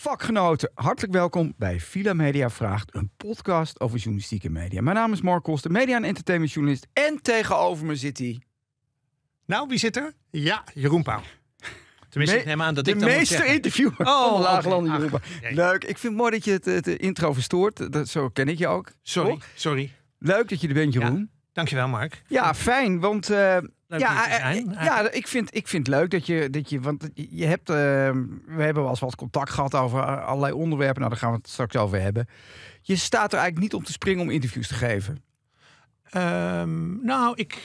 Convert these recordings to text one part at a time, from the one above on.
Vakgenoten, hartelijk welkom bij Vila Media Vraagt, een podcast over journalistieke media. Mijn naam is Mark Koster, media- en entertainmentjournalist. En tegenover me zit hij. Nou, wie zit er? Ja, Jeroen Pauw. Tenminste, ik neem aan dat de ik dan meeste interviewer oh, van de Laaglanden Pauw. Leuk, ik vind het mooi dat je het, het intro verstoort. Dat, zo ken ik je ook. Sorry, sorry. Leuk dat je er bent, Jeroen. Dankjewel, Mark. Ja, fijn, want eh, ja, eh, eh, ja ik, vind, ik vind het leuk dat je, dat je want je hebt, eh, we hebben wel eens wat contact gehad over allerlei onderwerpen. Nou, daar gaan we het straks over hebben. Je staat er eigenlijk niet op te springen om interviews te geven. Ehm, nou, ik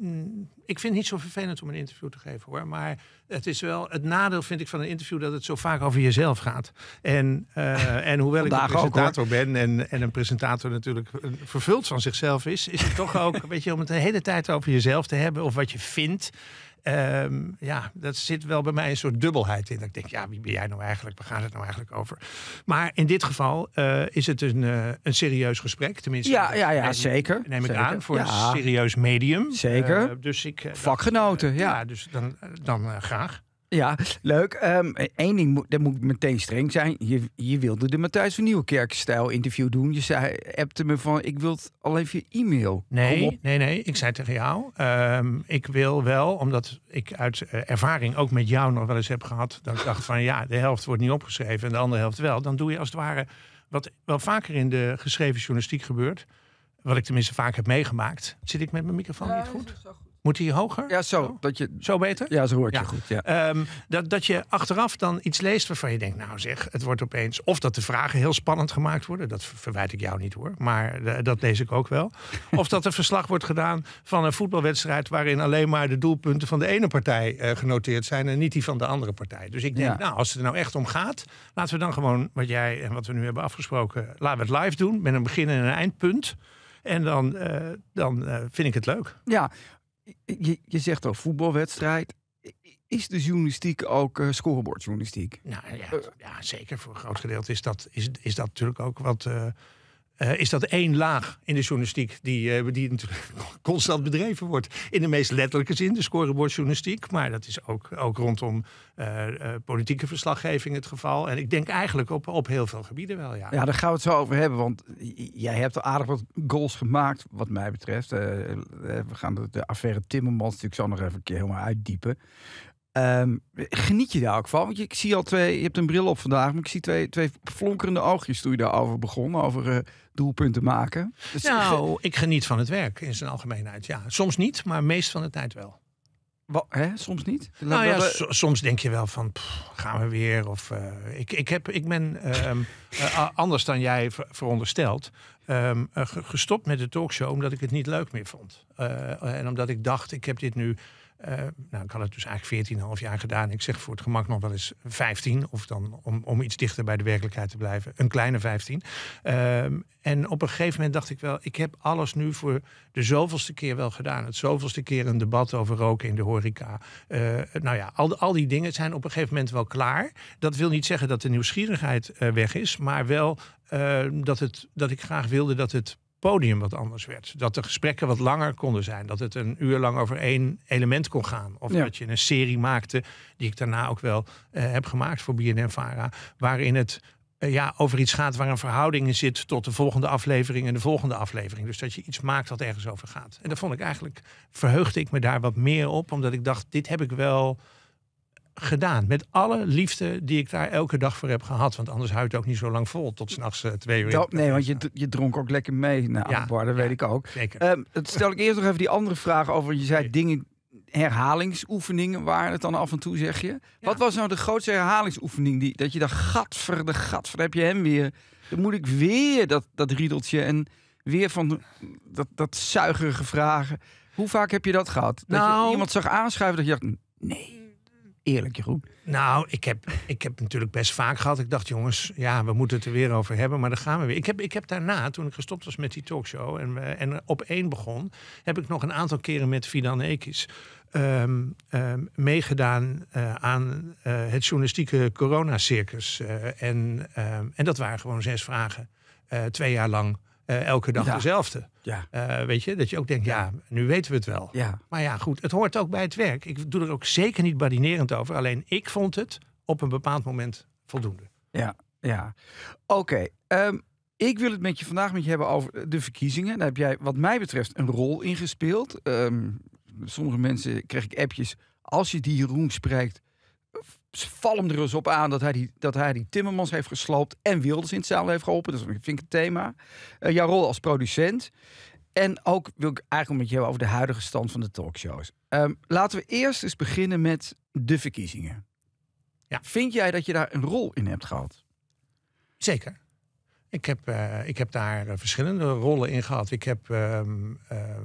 Mm, ik vind het niet zo vervelend om een interview te geven hoor. Maar het is wel het nadeel vind ik van een interview dat het zo vaak over jezelf gaat. En, eh, en hoewel ik een presentator ben en, en een presentator natuurlijk eh, vervuld van zichzelf is, is het toch ook, weet je, om het de hele tijd over jezelf te hebben of wat je vindt. Um, ja, dat zit wel bij mij een soort dubbelheid in. Dat ik denk, ja, wie ben jij nou eigenlijk? Waar gaat het nou eigenlijk over? Maar in dit geval eh, is het een, eh, een serieus gesprek. Tenminste, ja, eh, ja, ja neem, zeker. Neem ik aan, voor een serieus medium. Zeker. dus ik, Vakgenoten, ja. ja. Dus dan, dan graag. Ja, leuk. Eén ehm, ding, dat moet meteen streng zijn. Je, je wilde de Matthijs van Nieuwkerk-stijl interview doen. Je zei, appte me van, ik wil alleen via e-mail. Nee, nee, nee. Ik zei tegen jou, ehm, ik wil wel, omdat ik uit eh, ervaring ook met jou nog wel eens heb gehad, dat ik dacht van, ja, de helft wordt niet opgeschreven en de andere helft wel. Dan doe je als het ware, wat wel vaker in de geschreven journalistiek gebeurt, wat ik tenminste vaak heb meegemaakt. Zit ik met mijn microfoon ja, niet goed? Moet hij hoger? Ja, zo. Oh. Dat je, zo beter? Ja, zo hoort je goed. Ja. Ehm, dat, dat je achteraf dan iets leest waarvan je denkt, nou zeg, het wordt opeens... Of dat de vragen heel spannend gemaakt worden. Dat verwijt ik jou niet hoor, maar eh, dat lees ik ook wel. Of dat er verslag wordt gedaan van een voetbalwedstrijd... waarin alleen maar de doelpunten van de ene partij eh, genoteerd zijn... en niet die van de andere partij. Dus ik denk, nou, als het er nou echt om gaat... laten we dan gewoon wat jij en wat we nu hebben afgesproken... laten we het live doen met een begin en een eindpunt... En dan, eh, dan vind ik het leuk. Ja, je, je zegt al, voetbalwedstrijd. Is de journalistiek ook uh, scorebordjournalistiek? Nou ja, eh, ja, zeker. Voor een groot gedeelte is dat, is, is dat natuurlijk ook wat. Eh, eh, is dat één laag in de journalistiek die, uh, die constant bedreven wordt. In de meest letterlijke zin, de scorebordjournalistiek. Maar dat is ook, ook rondom eh, politieke verslaggeving het geval. En ik denk eigenlijk op, op heel veel gebieden wel, ja. Ja, daar gaan we het zo over hebben. Want jij hebt al aardig wat goals gemaakt, wat mij betreft. we gaan de, affaire Timmermans natuurlijk zo nog even een keer helemaal uitdiepen. Ehm, geniet je daar ook van? Want je, ik zie al twee, je hebt een bril op vandaag, maar ik zie twee, twee flonkerende oogjes toen je daarover begon, over eh, doelpunten maken. Dus nou, ik geniet van het werk in zijn algemeenheid, ja. Soms niet, maar meest van de tijd wel. Wat, hè? Soms niet? nou ja, soms denk je wel van, gaan we weer? Of, eh, ik, ik, heb, ik ben, ehm, eh, anders dan jij verondersteld, ehm, gestopt met de talkshow omdat ik het niet leuk meer vond. en omdat ik dacht, ik heb dit nu eh, nou, ik had het dus eigenlijk 14,5 jaar gedaan. Ik zeg voor het gemak nog wel eens 15, of dan om, om iets dichter bij de werkelijkheid te blijven, een kleine 15. Ehm, en op een gegeven moment dacht ik wel, ik heb alles nu voor de zoveelste keer wel gedaan. Het zoveelste keer een debat over roken in de horeca. Eh, nou ja, al, al die dingen zijn op een gegeven moment wel klaar. Dat wil niet zeggen dat de nieuwsgierigheid eh, weg is, maar wel dat, het, dat ik graag wilde dat het podium wat anders werd. Dat de gesprekken wat langer konden zijn. Dat het een uur lang over één element kon gaan. Of dat je een serie maakte, die ik daarna ook wel eh, heb gemaakt voor BNN-Vara. Waarin het eh, ja, over iets gaat waar een verhouding in zit tot de volgende aflevering en de volgende aflevering. Dus dat je iets maakt wat ergens over gaat. En dat vond ik eigenlijk, verheugde ik me daar wat meer op. Omdat ik dacht, dit heb ik wel gedaan. Met alle liefde die ik daar elke dag voor heb gehad. Want anders houdt het ook niet zo lang vol tot s'nachts uh, twee uur. nee, want je, je dronk ook lekker mee naar nou, dat weet ik ook. Ehm, stel ik eerst nog even die andere vraag over. Je zei dingen, herhalingsoefeningen waren het dan af en toe, zeg je. Wat was nou de grootste herhalingsoefening? Die, dat je dacht, voor de gadver, heb je hem weer. Dan moet ik weer dat, dat riedeltje en weer van dat, dat zuigerige vragen. Hoe vaak heb je dat gehad? Dat je nou. iemand zag aanschuiven dat je dacht, nee eerlijk, goed. Nou, ik heb, ik heb natuurlijk best vaak gehad. Ik dacht, jongens, ja, we moeten het er weer over hebben, maar dan gaan we weer. Ik heb, ik heb daarna, toen ik gestopt was met die talkshow en, en op één begon, heb ik nog een aantal keren met Fidan Ekis ehm, ehm, meegedaan eh, aan eh, het journalistieke coronacircus. Uh, en, ehm, en dat waren gewoon zes vragen, twee jaar lang. Eh, elke dag dezelfde. Ja. Eh, weet je, dat je ook denkt, ja, nu weten we het wel. Ja. Maar ja, goed, het hoort ook bij het werk. Ik doe er ook zeker niet badinerend over. Alleen ik vond het op een bepaald moment voldoende. Ja, ja. Oké. Ehm, ik wil het met je vandaag met je hebben over de verkiezingen. Daar heb jij, wat mij betreft, een rol in gespeeld. Ehm, sommige mensen kreeg ik appjes. Als je die Jeroen spreekt, vallen hem er eens dus op aan dat hij die, dat hij die Timmermans heeft gesloopt en Wilders in het zaal heeft geholpen. Dat vind ik het thema. Uh, jouw rol als producent. En ook wil ik eigenlijk met jou over de huidige stand van de talkshows. Ehm, laten we eerst eens beginnen met de verkiezingen. Ja. Vind jij dat je daar een rol in hebt gehad? Zeker. Ik heb, eh, ik heb daar eh, verschillende rollen in gehad. Ik heb ehm, ehm,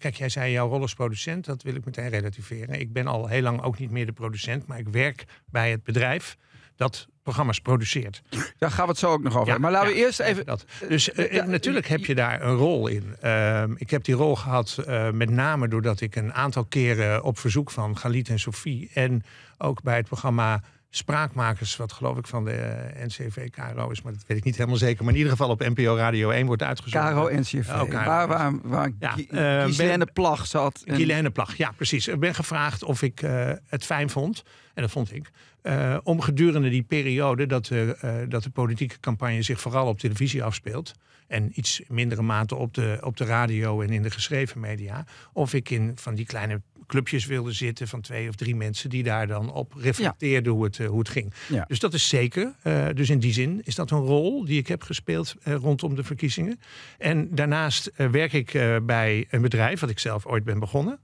Kijk, jij zei jouw rol als producent, dat wil ik meteen relativeren. Ik ben al heel lang ook niet meer de producent, maar ik werk bij het bedrijf dat programma's produceert. Daar gaan we het zo ook nog over. maar laten we eerst even. Dat. Dus eh, natuurlijk heb je daar een rol in. Ehm, ik heb die rol gehad eh, met name doordat ik een aantal keren op verzoek van Galit en Sophie en ook bij het programma Spraakmakers, wat geloof ik van de eh, NCV KRO is, maar dat weet ik niet helemaal zeker. Maar in ieder geval op NPO Radio 1 wordt uitgezonden. KRO NCV, oh, waar, waar, waar eh, Plag zat. En... Plag, ja precies. Ik ben gevraagd of ik eh, het fijn vond, en dat vond ik, uh, om gedurende die periode dat, eh, eh, dat de politieke campagne zich vooral op televisie afspeelt. En iets mindere mate op de, op de radio en in de geschreven media. Of ik in van die kleine clubjes wilde zitten van twee of drie mensen die daar dan op reflecteerden hoe, het, hoe het ging. Dus dat is zeker. dus in die zin is dat een rol die ik heb gespeeld rondom de verkiezingen. En daarnaast werk ik bij een bedrijf wat ik zelf ooit ben begonnen.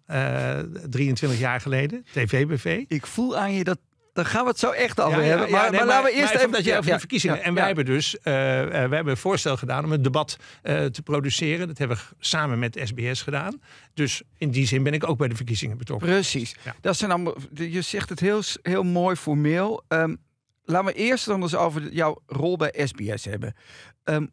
23 jaar geleden, TVBV. Ik voel aan je dat dan gaan we het zo echt over hebben. maar, maar, laten we eerst even... Dat je over de verkiezingen... en wij hebben dus eh, eh, wij hebben een voorstel gedaan om een debat eh, te produceren. Dat hebben we samen met SBS gedaan. Dus in die zin ben ik ook bij de verkiezingen betrokken. Precies. Dat zijn allemaal, je zegt het heel, heel mooi formeel. Um, laten we eerst dan eens over jouw rol bij SBS hebben. Ehm,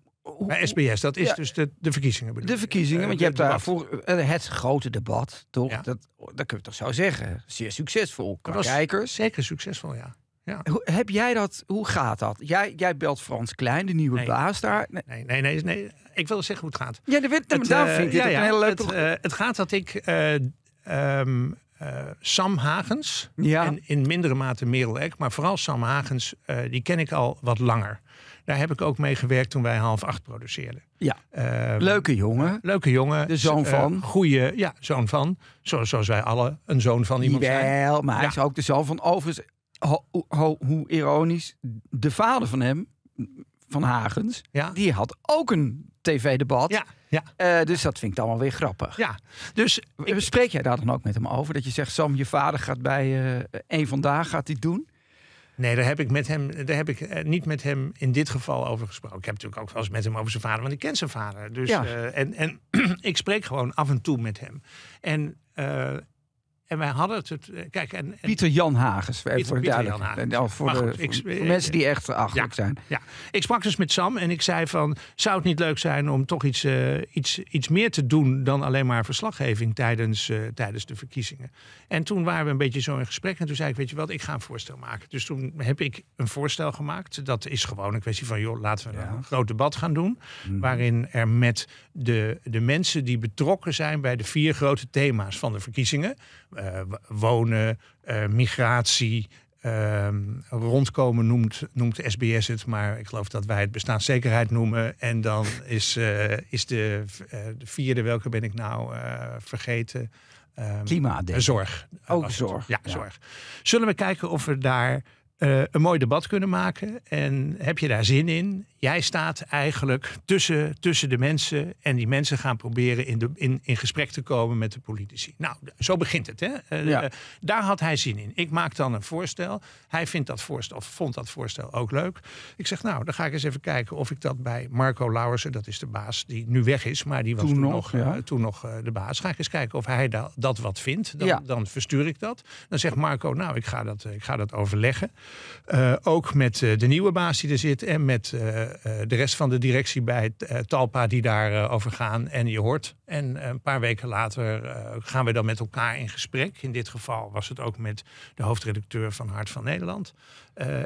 SBS, dat is dus de, de verkiezingen. De verkiezingen, eh, want je hebt daar voor eh, het grote debat, toch? Dat, dat kun je toch zo zeggen. Zeer succesvol. kijkers. Zeker succesvol, ja. ja. Hoe, heb jij dat, hoe gaat dat? Jij, jij belt Frans Klein, de nieuwe baas daar. Nee. nee. Nee, nee, nee, Ik wil zeggen hoe het gaat. Ja, de daar eh, vind ik het een hele Het, het, gaat dat ik ehm, Sam Hagens. En in mindere mate Merel Ek, Maar vooral Sam Hagens, die ken ik al wat langer. Daar heb ik ook mee gewerkt toen wij half acht produceerden. Ja. Ehm, leuke jongen. Leuke jongen. De zoon eh, van. goeie, ja, zoon van. zoals wij alle een zoon van iemand Jawel, zijn. Wel, maar hij is ook de zoon van. Overigens, hoe ironisch, de vader van hem, van Hagens, die had ook een tv-debat. Ja. Ja. Eh, dus dat vind ik dan wel weer grappig. Ja, dus ik... spreek jij daar dan ook met hem over? Dat je zegt, Sam, je vader gaat bij één eh, vandaag gaat hij doen. Nee, daar heb ik, met hem, daar heb ik eh, niet met hem in dit geval over gesproken. Ik heb natuurlijk ook wel eens met hem over zijn vader, want ik ken zijn vader. Dus, eh, en en ik spreek gewoon af en toe met hem. En eh, en wij hadden het. Eh, kijk, en, Pieter Jan Hagens. Pieter, voor, Pieter Jan Hagens. Nou, voor, de, voor mensen eh, die echt achterlijk zijn. Ja. Ik sprak dus met Sam en ik zei van... zou het niet leuk zijn om toch iets, eh, iets, iets meer te doen... dan alleen maar verslaggeving tijdens, tijdens de verkiezingen. En toen waren we een beetje zo in gesprek. En toen zei ik, weet je wat, ik ga een voorstel maken. Dus toen heb ik een voorstel gemaakt. Dat is gewoon een kwestie van, joh, laten we een groot debat gaan doen. Mhm. Waarin er met de, de mensen die betrokken zijn... bij de vier grote thema's van de verkiezingen eh, wonen, eh, migratie, ehm, rondkomen noemt, noemt SBS het, maar ik geloof dat wij het bestaanszekerheid noemen. En dan is, eh, is de, de, vierde, welke ben ik nou vergeten? Um, Klimaat. Zorg. Ook zorg. ja, ja, zorg. Zullen we kijken of we daar eh, een mooi debat kunnen maken. En heb je daar zin in? Jij staat eigenlijk tussen, tussen de mensen. En die mensen gaan proberen in, de, in, in gesprek te komen met de politici. Nou, zo begint het. Hè? Eh, eh, daar had hij zin in. Ik maak dan een voorstel. Hij vindt dat voorstel, of vond dat voorstel ook leuk. Ik zeg, nou, dan ga ik eens even kijken of ik dat bij Marco Lauwersen, dat is de baas die nu weg is, maar die was toen, nog, ja. toen nog de baas. Ga ik eens kijken of hij dat wat vindt. Dan, dan verstuur ik dat. Dan zegt Marco, nou, ik ga dat, ik ga dat overleggen. Eh, ook met eh, de nieuwe baas die er zit en met eh, de rest van de directie bij Talpa die daarover over gaan. En je hoort. En een paar weken later gaan we dan met elkaar in gesprek. In dit geval was het ook met de hoofdredacteur van Hart van Nederland.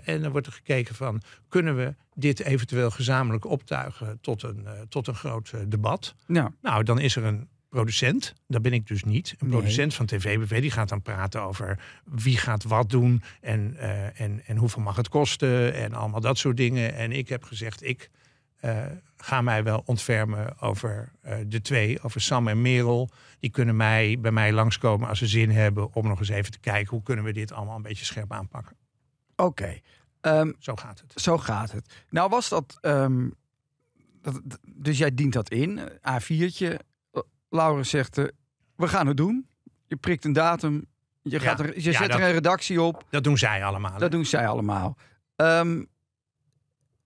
en dan wordt er gekeken van kunnen we dit eventueel gezamenlijk optuigen tot een, tot een groot debat. Ja. Nou, dan is er een producent, dat ben ik dus niet. Een producent van TVBV die gaat dan praten over wie gaat wat doen en, eh, en, en hoeveel mag het kosten en allemaal dat soort dingen. En ik heb gezegd, ik eh, ga mij wel ontfermen over eh, de twee, over Sam en Merel. Die kunnen mij, bij mij langskomen als ze zin hebben om nog eens even te kijken hoe kunnen we dit allemaal een beetje scherp aanpakken. Oké. Ehm, zo gaat het. Zo gaat het. Nou was dat, ehm, dat, Dus jij dient dat in, A4'tje. Laurens zegt, eh, we gaan het doen. Je prikt een datum, je, gaat er, je zet er een redactie op. Dat doen zij allemaal. Dat doen zij allemaal. Ehm,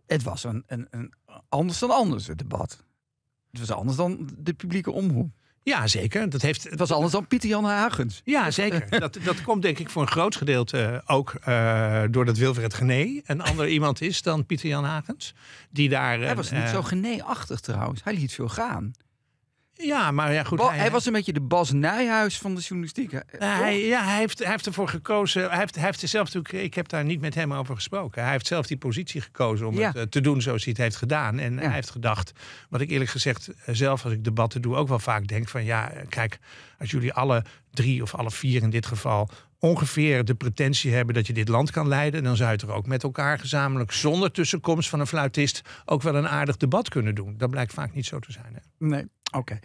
het was een, een, een, anders dan anders, het debat. Het was anders dan de publieke omroep. Ja, zeker. Dat heeft... Het was anders dan Pieter Jan Hagens. Ja, zeker. dat, dat komt denk ik voor een groot gedeelte eh, ook uh, eh, doordat Wilfred Gené een ander iemand is dan Pieter Jan Hagens. Die daar, Hij was niet zo Gené-achtig trouwens. Hij liet veel gaan. Ja, maar ja, goed. hij, was een beetje de Bas Nijhuis van de journalistiek. Hij, ja, hij heeft, hij heeft ervoor gekozen. Hij heeft, hij heeft er zelf Ik heb daar niet met hem over gesproken. Hij heeft zelf die positie gekozen om het eh, te doen zoals hij het heeft gedaan. En hij heeft gedacht, wat ik eerlijk gezegd eh, zelf als ik debatten doe ook wel vaak denk van ja, eh, kijk, als jullie alle drie of alle vier in dit geval ongeveer de pretentie hebben dat je dit land kan leiden, dan zou je het er ook met elkaar gezamenlijk zonder tussenkomst van een fluitist ook wel een aardig debat kunnen doen. Dat blijkt vaak niet zo te zijn. Hè? Nee. Oké.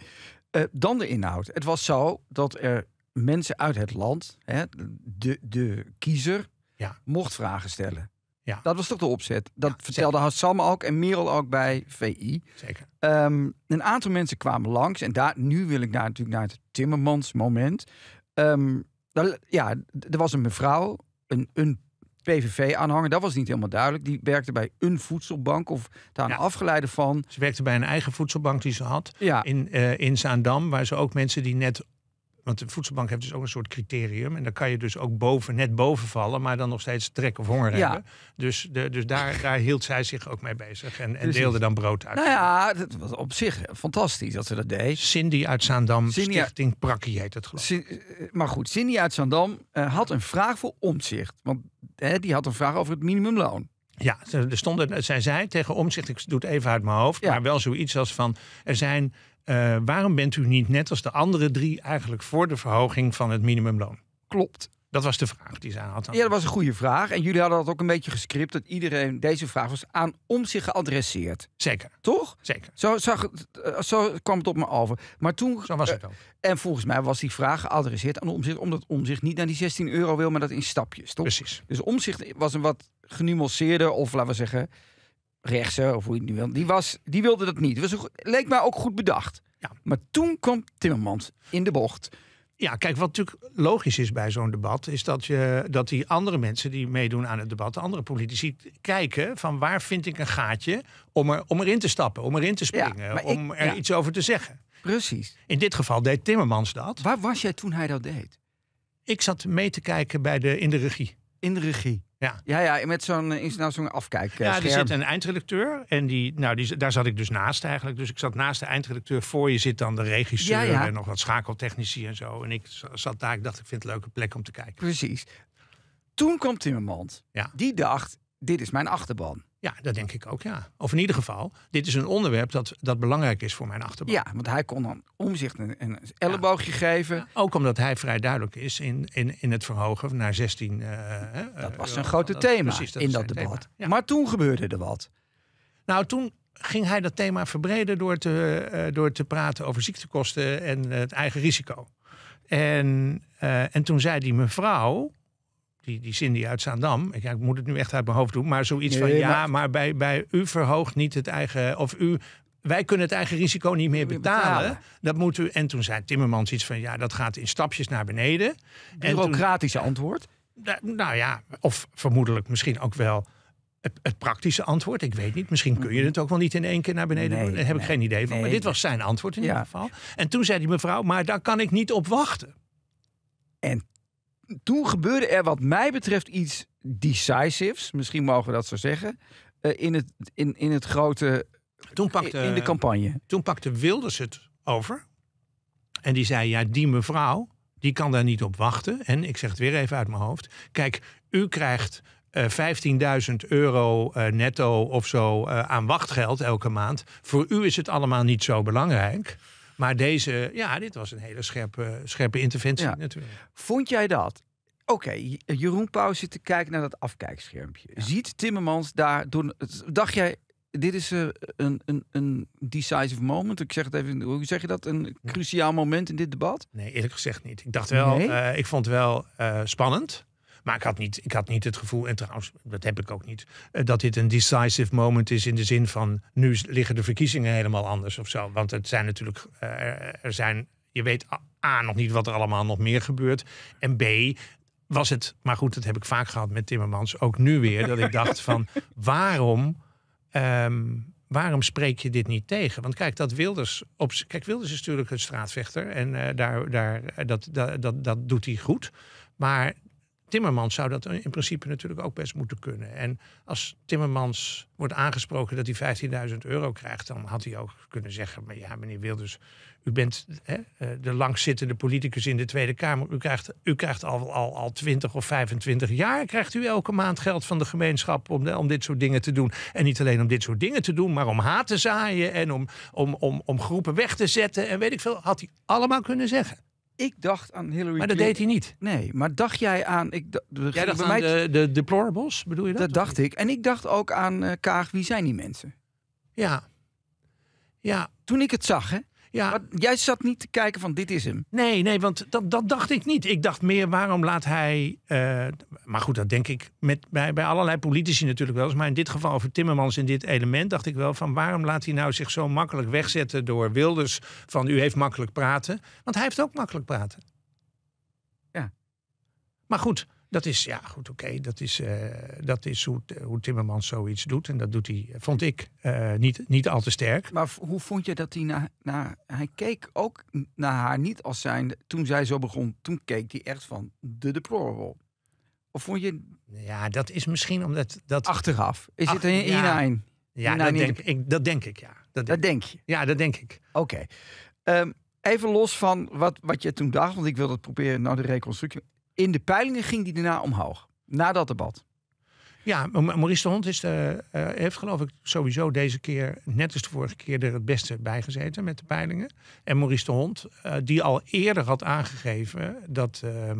Eh, dan de inhoud. Het was zo dat er mensen uit het land, hè, de, de kiezer, ja. mocht vragen stellen. Ja. Dat was toch de opzet. Dat vertelde Hassam ook en Merel ook bij VI. Zeker. Ehm, een aantal mensen kwamen langs. En daar, nu wil ik daar natuurlijk naar het Timmermans moment. Um, ehm, daar, ja, er was een mevrouw, een, een pvv aanhangen, Dat was niet helemaal duidelijk. Die werkte bij een voedselbank of daar ja. afgeleide van. Ze werkte bij een eigen voedselbank die ze had ja. in, eh, in Zaandam, waar ze ook mensen die net want de voedselbank heeft dus ook een soort criterium. En dan kan je dus ook boven, net boven vallen, maar dan nog steeds trek of honger ja. hebben. Dus, de, dus daar, daar hield zij zich ook mee bezig. En, en deelde dan brood uit. Nou ja, dat was op zich fantastisch dat ze dat deed. Cindy uit Zaandam, Stichting uit, Prakkie heet het geloof ik. Maar goed, Cindy uit Zaandam eh, had een vraag voor omzicht. Want hè, die had een vraag over het minimumloon. Ja, er stonden, zij tegen omzicht, ik doe het even uit mijn hoofd, maar wel zoiets als van, er zijn eh, waarom bent u niet net als de andere drie eigenlijk voor de verhoging van het minimumloon? Klopt. Dat was de vraag die ze aan Ja, dat was een goede vraag. En jullie hadden dat ook een beetje gescript. Dat iedereen deze vraag was aan om zich geadresseerd. Zeker. Toch? Zeker. Zo, zag, eh, zo kwam het op me over. Maar toen. Zo was het eh, ook. en volgens mij was die vraag geadresseerd aan omzicht. Omdat omzicht niet naar die 16 euro wil, maar dat in stapjes. Toch? Precies. Dus omzicht was een wat genuanceerder, of laten we zeggen, rechtse, of hoe je het nu wil, die, was, die wilde dat niet. Was, ook, leek mij ook goed bedacht. Ja. Maar toen kwam Timmermans in de bocht. Ja, kijk, wat natuurlijk logisch is bij zo'n debat, is dat, je, dat die andere mensen die meedoen aan het debat, de andere politici, kijken van waar vind ik een gaatje om, er, om erin te stappen, om erin te springen, om er iets over te zeggen. Precies. In dit geval deed Timmermans dat. Waar was jij toen hij dat deed? Ik zat mee te kijken bij de, in de regie. In de regie. Ja. ja, ja, met zo'n eh, nou, zo'n afkijk. Ja, er zit een eindredacteur. En die, nou, die, daar zat ik dus naast eigenlijk. Dus ik zat naast de eindredacteur. Voor je zit dan de regisseur en nog wat schakeltechnici en zo. En ik zat daar. Ik dacht, ik vind het een leuke plek om te kijken. Precies. Toen kwam Timmermans. Ja. Die dacht, dit is mijn achterban. Ja, dat denk ik ook, ja. Of in ieder geval, dit is een onderwerp dat, dat belangrijk is voor mijn achterban. Ja, want hij kon dan omzicht een, een elleboogje geven. ook omdat hij vrij duidelijk is in, in, in het verhogen naar 16. Eh, eh, dat was een eh, grote thema in dat debat. Maar toen gebeurde er wat. Nou, toen ging hij dat thema verbreden door te, door te praten over ziektekosten en het eigen risico. En, en toen zei die mevrouw, die, die Cindy uit Zaandam. Ik, ik moet het nu echt uit mijn hoofd doen. Maar zoiets van ja, maar, bij, bij u verhoogt niet het eigen. Of u wij kunnen het eigen risico niet meer betalen. Dat moet u. En toen zei Timmermans iets van ja, dat gaat in stapjes naar beneden. Bureaucratische antwoord. Nou ja, of vermoedelijk misschien ook wel het, praktische antwoord. Ik weet niet. Misschien kun je mhm. het ook wel niet in één keer naar beneden. Daar heb ik geen idee van. maar dit was zijn antwoord in ieder geval. En toen zei die mevrouw, maar daar kan ik niet op wachten. En toen gebeurde er wat mij betreft iets decisives, misschien mogen we dat zo zeggen, eh, in, het, in, in het grote... Toen pakte, in de campagne. Toen pakte Wilders het over. En die zei, ja, die mevrouw, die kan daar niet op wachten. En ik zeg het weer even uit mijn hoofd. Kijk, u krijgt 15.000 eh, euro eh, netto of zo aan wachtgeld elke maand. Voor u is het allemaal niet zo belangrijk. Maar deze, ja, dit was een hele scherpe, scherpe interventie natuurlijk. Vond jij dat? Oké, Jeroen Pauw zit te kijken naar dat afkijkschermpje. Ziet Timmermans daar... doen? dacht jij, dit is eh, een, een, een decisive moment. Ik zeg het even, hoe zeg je dat? Een cruciaal moment in dit debat? Nee, eerlijk gezegd niet. Ik dacht wel, nee? Eh, ik vond het wel eh, spannend. Maar ik had, niet, ik had niet het gevoel, en trouwens, dat heb ik ook niet, eh, dat dit een decisive moment is in de zin van nu liggen de verkiezingen helemaal anders of zo. Want het zijn natuurlijk, eh, er zijn, je weet A, nog niet wat er allemaal nog meer gebeurt. En B, was het, maar goed, dat heb ik vaak gehad met Timmermans, ook nu weer, dat ik dacht van waarom. Ehm, waarom spreek je dit niet tegen? Want kijk, dat Wilders, op, kijk, Wilders is natuurlijk een straatvechter en eh, daar, daar, dat, dat, dat, dat doet hij goed. Maar Timmermans zou dat in principe natuurlijk ook best moeten kunnen. En als Timmermans wordt aangesproken dat hij 15.000 euro krijgt, dan had hij ook kunnen zeggen: Maar ja, meneer Wilders, u bent hè, eh, de langzittende politicus in de Tweede Kamer. U krijgt, u krijgt al, al, al 20 of 25 jaar krijgt u elke maand geld van de gemeenschap om, om dit soort dingen te doen. En niet alleen om dit soort dingen te doen, maar om haat te zaaien en om, om, om, om groepen weg te zetten. En weet ik veel, had hij allemaal kunnen zeggen. Ik dacht aan Hillary Maar dat deed hij niet. Nee, maar dacht jij aan... Ik, jij dacht aan de, de deplorables, bedoel je dat? Dat dacht ik. En ik dacht ook aan eh, Kaag, wie zijn die mensen? Ja. Ja. Toen ik het zag, hè? Ja. jij zat niet te kijken van dit is hem. Nee, nee, want dat, dat dacht ik niet. Ik dacht meer waarom laat hij... Eh, maar goed, dat denk ik met, bij, bij allerlei politici natuurlijk wel eens. Maar in dit geval over Timmermans in dit element dacht ik wel van... waarom laat hij nou zich zo makkelijk wegzetten door Wilders van u heeft makkelijk praten. Want hij heeft ook makkelijk praten. Ja. Maar goed, dat is, ja, goed, oké. Dat is, eh, dat is hoe, hoe Timmermans zoiets doet. En dat doet hij, vond ik, eh, niet, niet al te sterk. Maar hoe vond je dat hij naar, naar... Hij keek ook naar haar niet als zijn... Toen zij zo begon, toen keek hij echt van de deplorable. Of vond je... Ja, dat is misschien omdat... Dat... Achteraf. Is het een in Ja, dat, denk, ik, dat denk ik, ja. Dat denk, je? Ja, dat denk ik. Oké. Ehm, even los van wat, wat je toen dacht, want ik wil dat proberen naar nou de reconstructie in de peilingen ging die daarna omhoog. Na dat debat. Ja, Maurice de Hond is de, eh, eh, heeft geloof ik sowieso deze keer, net als de vorige keer, er het beste bij gezeten met de peilingen. En Maurice de Hond, eh, die al eerder had aangegeven dat, ehm,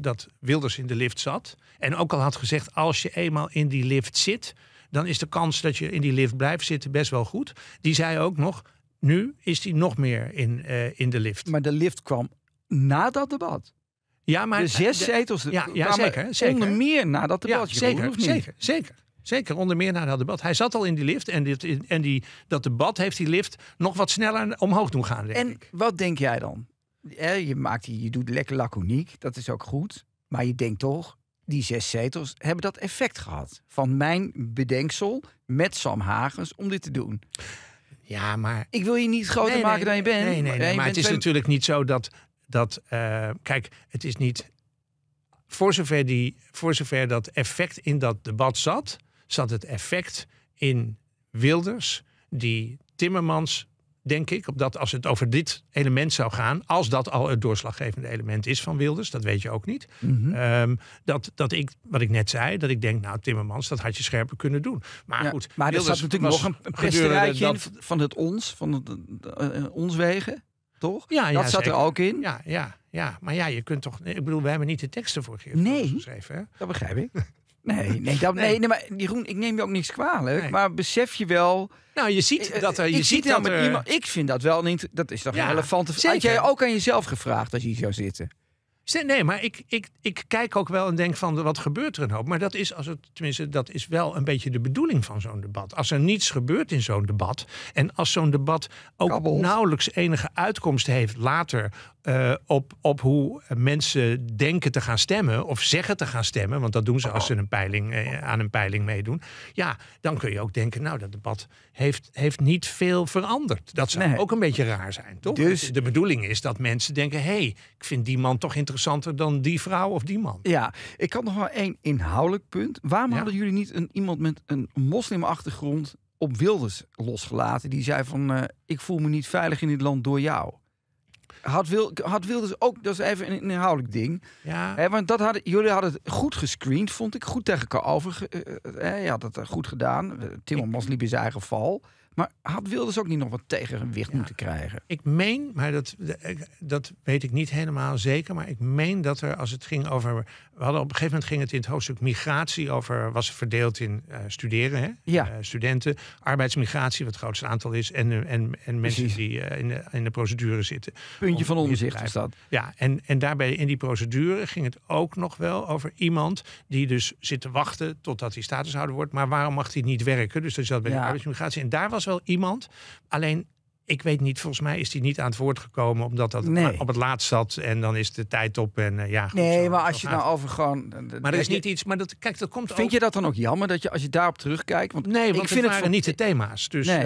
dat Wilders in de lift zat. En ook al had gezegd, als je eenmaal in die lift zit, dan is de kans dat je in die lift blijft zitten best wel goed. Die zei ook nog, nu is hij nog meer in, in de lift. Maar de lift kwam na dat debat. Ja, maar, zes zetels ja, zeker, zeker. onder meer nadat debat. Ja, zeker, zeker, zeker. Zeker, onder meer naar dat debat. Hij zat al in die lift en, dit, en die, dat debat heeft die lift nog wat sneller omhoog doen gaan. Denk en wat denk jij dan? Je, maakt die, je doet lekker laconiek, dat is ook goed. Maar je denkt toch, die zes zetels hebben dat effect gehad. Van mijn bedenksel met Sam Hagens om dit te doen. Ja, maar... Ik wil je niet groter maken dan je bent. Nee, nee, nee maar, het is natuurlijk niet zo dat, dat, eh, kijk, het is niet. Voor zover, die, voor zover dat effect in dat debat zat, zat het effect in Wilders, die Timmermans denk ik, omdat als het over dit element zou gaan, als dat al het doorslaggevende element is van Wilders, dat weet je ook niet. Mhm. Ehm, dat, dat ik, wat ik net zei, dat ik denk, nou Timmermans, dat had je scherper kunnen doen. Maar goed, er zat natuurlijk nog een pesterijtje dat... van het ons, van het, eh, eh, ons wegen toch? Ja, dat zat er ook in. Ja, ja, ja, maar ja, je kunt toch. Ik bedoel, we hebben niet de teksten voor gegeven. Nee, geschreven, dat begrijp ik. Nee, nee, dat, nee. maar Jeroen, ik neem je ook niks kwalijk. Maar besef je wel. Nou, je ziet eh, dat er. Eh, je ik, ziet dat er... iemand, ik vind dat wel niet. Dat is toch ja, een relevante vraag. Had jij ook aan jezelf gevraagd als je hier zou zitten? Nee, maar ik, ik, ik kijk ook wel en denk van wat gebeurt er een hoop. Maar dat is, als het, tenminste, dat is wel een beetje de bedoeling van zo'n debat. Als er niets gebeurt in zo'n debat en als zo'n debat ook nauwelijks enige uitkomst heeft later eh, op, op hoe mensen denken te gaan stemmen of zeggen te gaan stemmen, want dat doen ze als ze een peiling, eh, aan een peiling meedoen, ja, dan kun je ook denken, nou, dat debat heeft, heeft niet veel veranderd. Dat zou ook een beetje raar zijn, toch? Dus de bedoeling is dat mensen denken, hé, hey, ik vind die man toch interessanter dan die vrouw of die man. Ja, ik had nog wel één inhoudelijk punt. Waarom hadden jullie niet een, iemand met een moslimachtergrond op Wilders losgelaten? Die zei van, eh, ik voel me niet veilig in dit land door jou had, Wil, had ook, dat is even een inhoudelijk ding. Ja. Hè, want dat hadden, jullie hadden het goed gescreend, vond ik. Goed tegen elkaar over. Uh, eh, hij eh, eh, had het goed gedaan. Timmermans liep in zijn eigen val. Maar had ze ook niet nog wat tegenwicht moeten krijgen? Ik meen, maar dat, dat weet ik niet helemaal zeker. Maar ik meen dat er, als het ging over. We hadden op een gegeven moment ging het in het hoofdstuk migratie over. was verdeeld in eh, studeren, hè? Eh, studenten, arbeidsmigratie, wat het grootste aantal is. En, eh, en, en mensen die in, de, in de procedure zitten. Puntje van onderzicht is dat. Ja, en, en daarbij in die procedure ging het ook nog wel over iemand die dus zit te wachten totdat hij statushouder wordt. Maar waarom mag hij niet werken? Dus dat zat bij de arbeidsmigratie. En daar was was wel iemand. Alleen ik weet niet, volgens mij is die niet aan het woord gekomen omdat dat op het laatst zat en dan is de tijd op en eh, ja. nee, maar als je nou over gewoon. Eh, maar er is niet iets, maar dat kijk, dat komt. Vind je dat dan ook jammer dat je als je daarop terugkijkt? Want nee, ik vind het, het niet de thema's. Dus nee.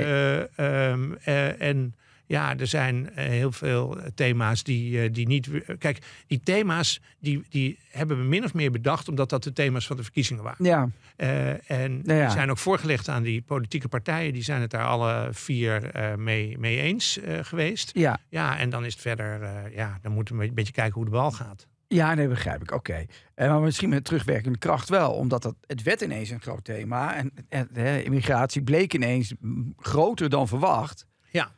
Eh, ehm, en ja, er zijn eh, heel veel thema's die, eh, die niet. Kijk, die thema's die, die hebben we min of meer bedacht omdat dat de thema's van de verkiezingen waren. Ja. Eh, en zijn ook voorgelegd aan die politieke partijen. Die zijn het daar alle vier mee, mee eens geweest. Ja. ja, en dan is het verder, ja, dan moeten we een beetje kijken hoe de bal gaat. Ja, nee, begrijp ik. Oké. En Maar misschien met terugwerkende kracht wel, omdat dat, het werd ineens een groot thema. En, en hè, immigratie bleek ineens groter dan verwacht. Ja.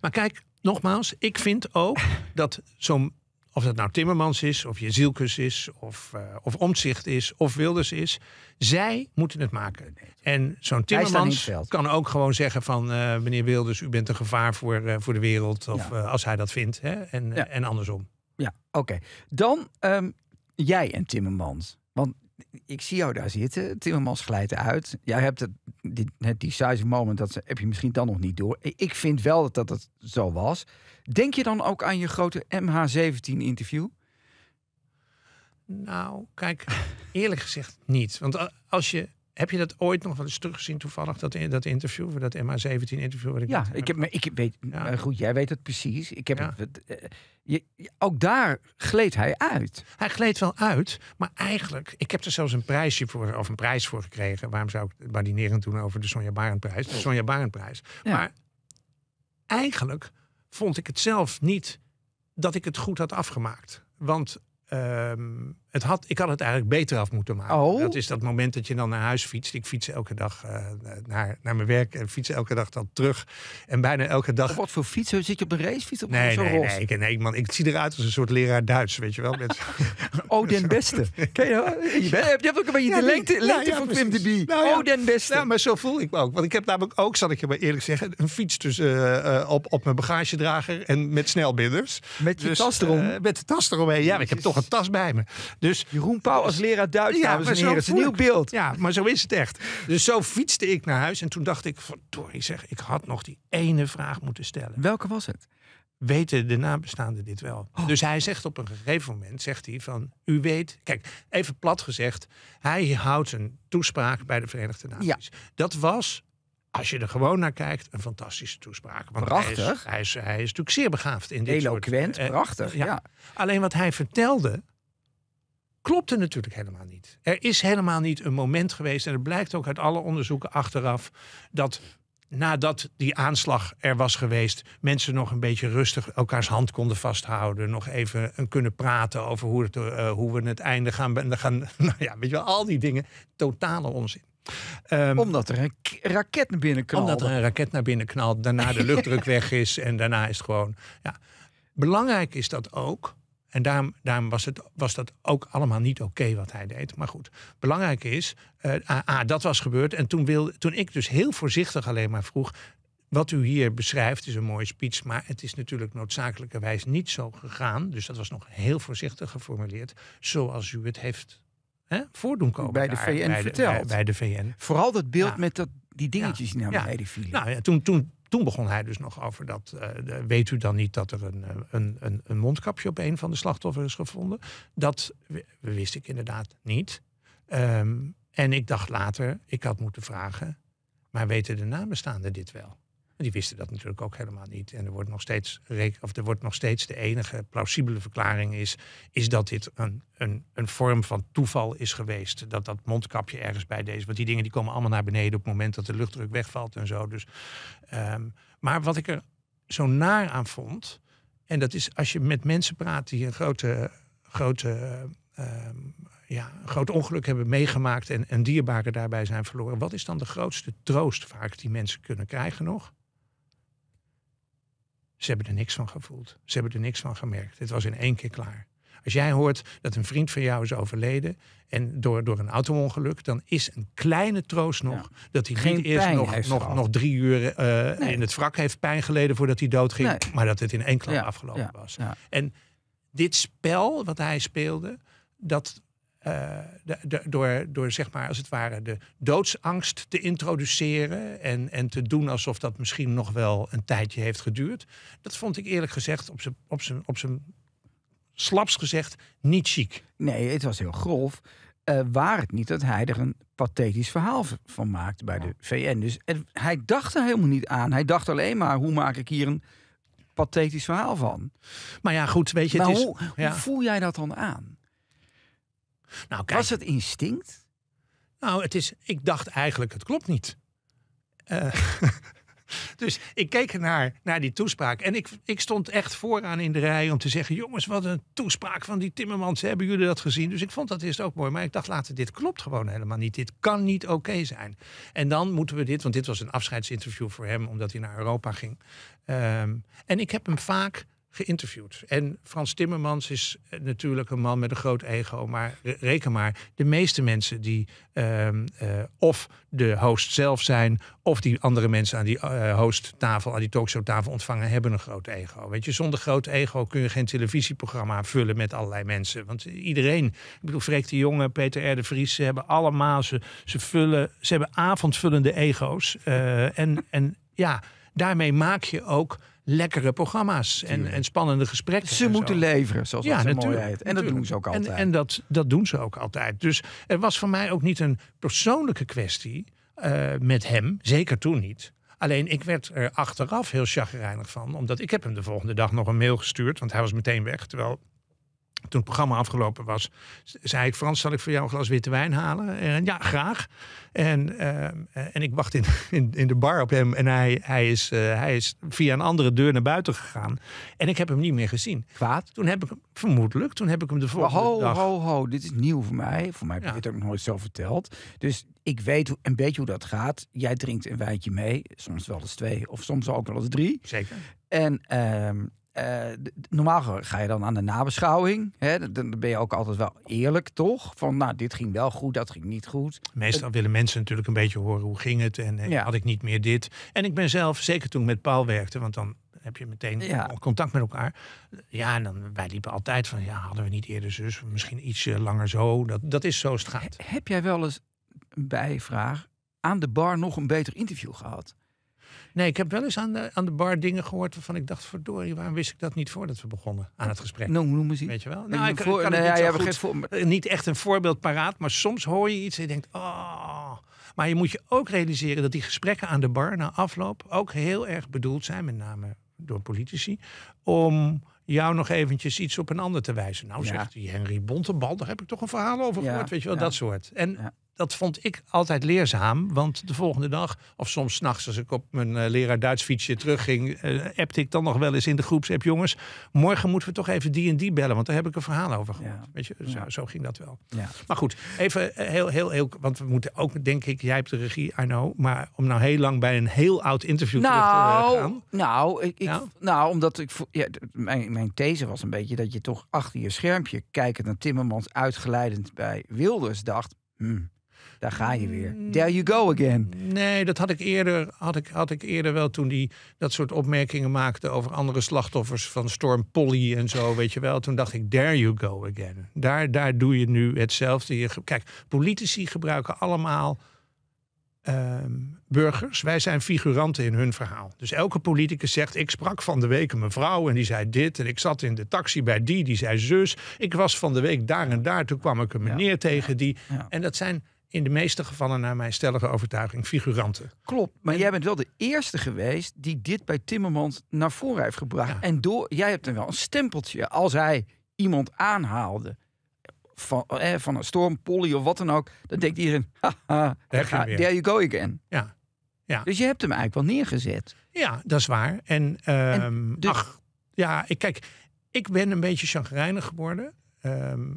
Maar kijk, nogmaals, ik vind ook dat zo'n of dat nou Timmermans is, of Jezielkus is, of, uh, of Omtzigt is, of Wilders is. Zij moeten het maken. En zo'n Timmermans kan ook gewoon zeggen van... Uh, meneer Wilders, u bent een gevaar voor, eh, voor de wereld. Of als hij dat vindt. Hè? En, en andersom. Ja, oké. Dan ehm, jij en Timmermans. Want ik zie jou daar zitten. Timmermans glijdt uit. Jij hebt het, die, het decisive moment, dat heb je misschien dan nog niet door. Ik vind wel dat dat, dat zo was. Denk je dan ook aan je grote MH17-interview? Nou, kijk, eerlijk gezegd niet. Want als je heb je dat ooit nog wel eens teruggezien toevallig, dat, dat interview, dat ma 17 interview ja, eh, ik, heb, me, ik weet, eh, goed, jij weet het precies. Ik heb het, eh, je, ook daar gleed hij uit. Hij gleed wel uit, maar eigenlijk, ik heb er zelfs een prijsje voor, of een prijs voor gekregen. Waarom zou ik badinerend toen over de Sonja Barend-prijs, De oh. Sonja Barendprijs. prijs Maar eigenlijk vond ik het zelf niet dat ik het goed had afgemaakt. Want ehm, het had, ik had het eigenlijk beter af moeten maken. Oh. Dat is dat moment dat je dan naar huis fietst. Ik fiets elke dag eh, naar, naar mijn werk en fiets elke dag dan terug. En bijna elke dag. wat voor fiets? Zit je op een racefiets? Op nee, nee, nee, ik, nee, man, ik zie eruit als een soort leraar Duits, weet je wel. Met... oh, den beste. Ken je, je hebt ook een beetje ja, de lengte, nou lengte van Wim de Bie. Nou, oh, den beste. Ja, maar zo voel ik me ook. Want ik heb namelijk ook, zal ik je maar eerlijk zeggen, een fiets tussen, eh, eh, op, op mijn bagagedrager en met snelbinders. Met je dus, tas erom? met de tas eromheen, ja. Ik heb toch een tas bij me. Dus, Jeroen Pauw als leraar Duits, ja, dames en heren. Het is een nieuw beeld. Ja, maar zo is het echt. Dus zo fietste ik naar huis en toen dacht ik... verdorie zeg, ik had nog die ene vraag moeten stellen. Welke was het? weten de nabestaanden dit wel. Oh. Dus hij zegt op een gegeven moment, zegt hij van, u weet, kijk, even plat gezegd, hij houdt een toespraak bij de Verenigde Naties. Ja. Dat was, als je er gewoon naar kijkt, een fantastische toespraak. Want prachtig. Hij is, hij is, natuurlijk zeer begaafd in dit soort... Eloquent, eh, prachtig, ja. Alleen wat hij vertelde, klopte natuurlijk helemaal niet. Er is helemaal niet een moment geweest, en het blijkt ook uit alle onderzoeken achteraf, dat nadat die aanslag er was geweest, mensen nog een beetje rustig elkaars hand konden vasthouden. Nog even eh, kunnen praten over hoe, het, eh, hoe we het einde gaan, gaan. Nou ja, weet je wel, al die dingen. Totale onzin. Ehm, omdat er een raket naar binnen knalt. Omdat er een raket naar binnen knalt, daarna de luchtdruk weg is en daarna is het gewoon. Ja. Belangrijk is dat ook en daarom, daarom was, het, was dat ook allemaal niet oké wat hij deed. Maar goed, belangrijk is, eh, ah, ah, dat was gebeurd. En toen, wilde, toen ik dus heel voorzichtig alleen maar vroeg, wat u hier beschrijft is een mooie speech, maar het is natuurlijk noodzakelijkerwijs niet zo gegaan. Dus dat was nog heel voorzichtig geformuleerd, zoals u het heeft hè, voordoen komen. Bij de VN bij verteld. Bij, de VN. Vooral dat beeld met dat, die dingetjes ja. die naar beneden vielen. Nou ja, toen, toen, toen begon hij dus nog over dat. Eh, weet u dan niet dat er een, eh, een, een, een, mondkapje op een van de slachtoffers is gevonden? Dat wist ik inderdaad niet. Ehm, en ik dacht later, ik had moeten vragen. Maar weten de nabestaanden dit wel? die wisten dat natuurlijk ook helemaal niet. En er wordt nog steeds, of er wordt nog steeds de enige plausibele verklaring is, is dat dit een, een, een vorm van toeval is geweest. Dat dat mondkapje ergens bij deze. Want die dingen die komen allemaal naar beneden op het moment dat de luchtdruk wegvalt en zo. Dus, ehm, maar wat ik er zo naar aan vond, en dat is als je met mensen praat die een grote, grote ehm, ja, een groot ongeluk hebben meegemaakt en, en dierbaren daarbij zijn verloren. Wat is dan de grootste troost vaak die mensen kunnen krijgen nog? Ze hebben er niks van gevoeld. Ze hebben er niks van gemerkt. Het was in één keer klaar. Als jij hoort dat een vriend van jou is overleden en door, door een auto-ongeluk, dan is een kleine troost nog dat hij niet eerst nog, nog, nog, drie uur eh, in het wrak heeft pijn geleden voordat hij doodging, nee. maar dat het in één klap afgelopen was. En dit spel wat hij speelde, dat eh, de, door, door zeg maar als het ware de doodsangst te introduceren en, en te doen alsof dat misschien nog wel een tijdje heeft geduurd. Dat vond ik eerlijk gezegd op zijn op zijn, op zijn slaps gezegd niet chic. Nee, het was heel grof. Eh, waar het niet dat hij er een pathetisch verhaal van maakt bij de VN. Dus hij dacht er helemaal niet aan. Hij dacht alleen maar, hoe maak ik hier een pathetisch verhaal van? Maar ja, goed, weet je... het is, hoe voel jij dat dan aan? Nou, Was het instinct? Nou, het is, ik dacht eigenlijk, het klopt niet. Eh, dus ik keek naar, naar die toespraak. En ik, ik stond echt vooraan in de rij om te zeggen: jongens, wat een toespraak van die Timmermans. Hebben jullie dat gezien? Dus ik vond dat eerst ook mooi. Maar ik dacht later: dit klopt gewoon helemaal niet. Dit kan niet oké zijn. En dan moeten we dit, want dit was een afscheidsinterview voor hem, omdat hij naar Europa ging. Ehm, en ik heb hem vaak geïnterviewd. En Frans Timmermans is eh, natuurlijk een man met een groot ego, maar reken maar, de meeste mensen die ehm, eh, of de host zelf zijn, of die andere mensen aan die eh, hosttafel, aan die talkshowtafel ontvangen, hebben een groot ego. Weet je, zonder groot ego kun je geen televisieprogramma vullen met allerlei mensen. Want iedereen, ik bedoel, Freek de Jonge, Peter R. de Vries, ze hebben allemaal, ze, ze vullen, ze hebben avondvullende ego's. en, en ja, daarmee maak je ook lekkere programma's en, en spannende gesprekken. Ze moeten leveren, zoals ja, dat mooi heet. En dat doen ze ook altijd. En, en, dat, dat doen ze ook altijd. Dus het was voor mij ook niet een persoonlijke kwestie eh, met hem. Zeker toen niet. Alleen ik werd er achteraf heel chagrijnig van. Omdat ik heb hem de volgende dag nog een mail gestuurd. Want hij was meteen weg. Terwijl toen het programma afgelopen was, zei ik: Frans, zal ik voor jou een glas witte wijn halen? En ja, graag. En, eh, en ik wacht in, in, de bar op hem. En hij, hij, is, eh, hij is via een andere deur naar buiten gegaan. En ik heb hem niet meer gezien. Kwaad? Toen heb ik hem, vermoedelijk, toen heb ik hem de volgende dag... Ho, ho, dit is nieuw voor mij. Voor mij heb ik ja. ook nooit zo verteld. Dus ik weet een beetje hoe dat gaat. Jij drinkt een wijntje mee. Soms wel eens twee. Of soms ook wel eens drie. Zeker. En... Ehm, uh, normaal ga je dan aan de nabeschouwing. Hè? Dan ben je ook altijd wel eerlijk, toch? Van, nou, dit ging wel goed, dat ging niet goed. Meestal willen mensen natuurlijk een beetje horen hoe ging het en eh, had ik niet meer dit. En ik ben zelf, zeker toen ik met Paul werkte, want dan heb je meteen contact met elkaar. Ja, en dan, wij liepen altijd van, ja, hadden we niet eerder zus, misschien iets langer zo. Dat, dat is zo het gaat. heb jij wel eens bijvraag aan de bar nog een beter interview gehad? Nee, ik heb wel eens aan de, aan de bar dingen gehoord waarvan ik dacht, verdorie, waarom wist ik dat niet voordat we begonnen aan het gesprek? Nou, noem eens iets. Weet je wel? Nou, ik, voor, kan niet, ja, niet echt een voorbeeld paraat, maar soms hoor je iets en je denkt, ah. Maar je moet je ook realiseren dat die gesprekken aan de bar na afloop ook heel erg bedoeld zijn, met name door politici, om jou nog eventjes iets op een ander te wijzen. Nou, zegt die Henry Bontebal, daar heb ik toch een verhaal over gehoord, weet je wel, dat soort. En dat vond ik altijd leerzaam. Want de volgende dag, of soms s'nachts als ik op mijn eh, leraar Duits fietsje terugging, uh, ik dan nog wel eens in de groepsapp. Jongens, morgen moeten we toch even die en die bellen, want daar heb ik een verhaal over gehad. Weet je, zo, zo, ging dat wel. Maar goed, even eh, heel, heel, heel, want we moeten ook, denk ik, jij hebt de regie, Arno, maar om nou heel lang bij een heel oud interview terug te nou, gaan. Nou, ik nou, omdat ik, mijn, mijn these was een beetje dat je toch achter je schermpje, kijkend naar Timmermans, uitgeleidend bij Wilders, dacht, hmm, daar ga je weer. Mm. There you go again. Nee, dat had ik eerder, had ik, had ik eerder wel toen die dat soort opmerkingen maakte over andere slachtoffers van Storm Polly en zo, weet je wel. Toen dacht ik, there you go again. Daar, daar doe je nu hetzelfde. kijk, politici gebruiken allemaal ehm, burgers. Wij zijn figuranten in hun verhaal. Dus elke politicus zegt: Ik sprak van de week een mevrouw en die zei dit. En ik zat in de taxi bij die, die zei zus. Ik was van de week daar en daar. Toen kwam ik een meneer tegen die. En dat zijn in de meeste gevallen, naar mijn stellige overtuiging, figuranten. Klopt, maar jij bent wel de eerste geweest die dit bij Timmermans naar voren heeft gebracht. En door, jij hebt er wel een stempeltje als hij iemand aanhaalde. Van, eh, van een storm, Polly of wat dan ook. Dan denkt iedereen, haha, ga, there you go again. Ja. Ja. Dus je hebt hem eigenlijk wel neergezet. Ja, dat is waar. En, uh, ach, ja, ik, kijk, ik ben een beetje chagrijnig geworden. Ehm,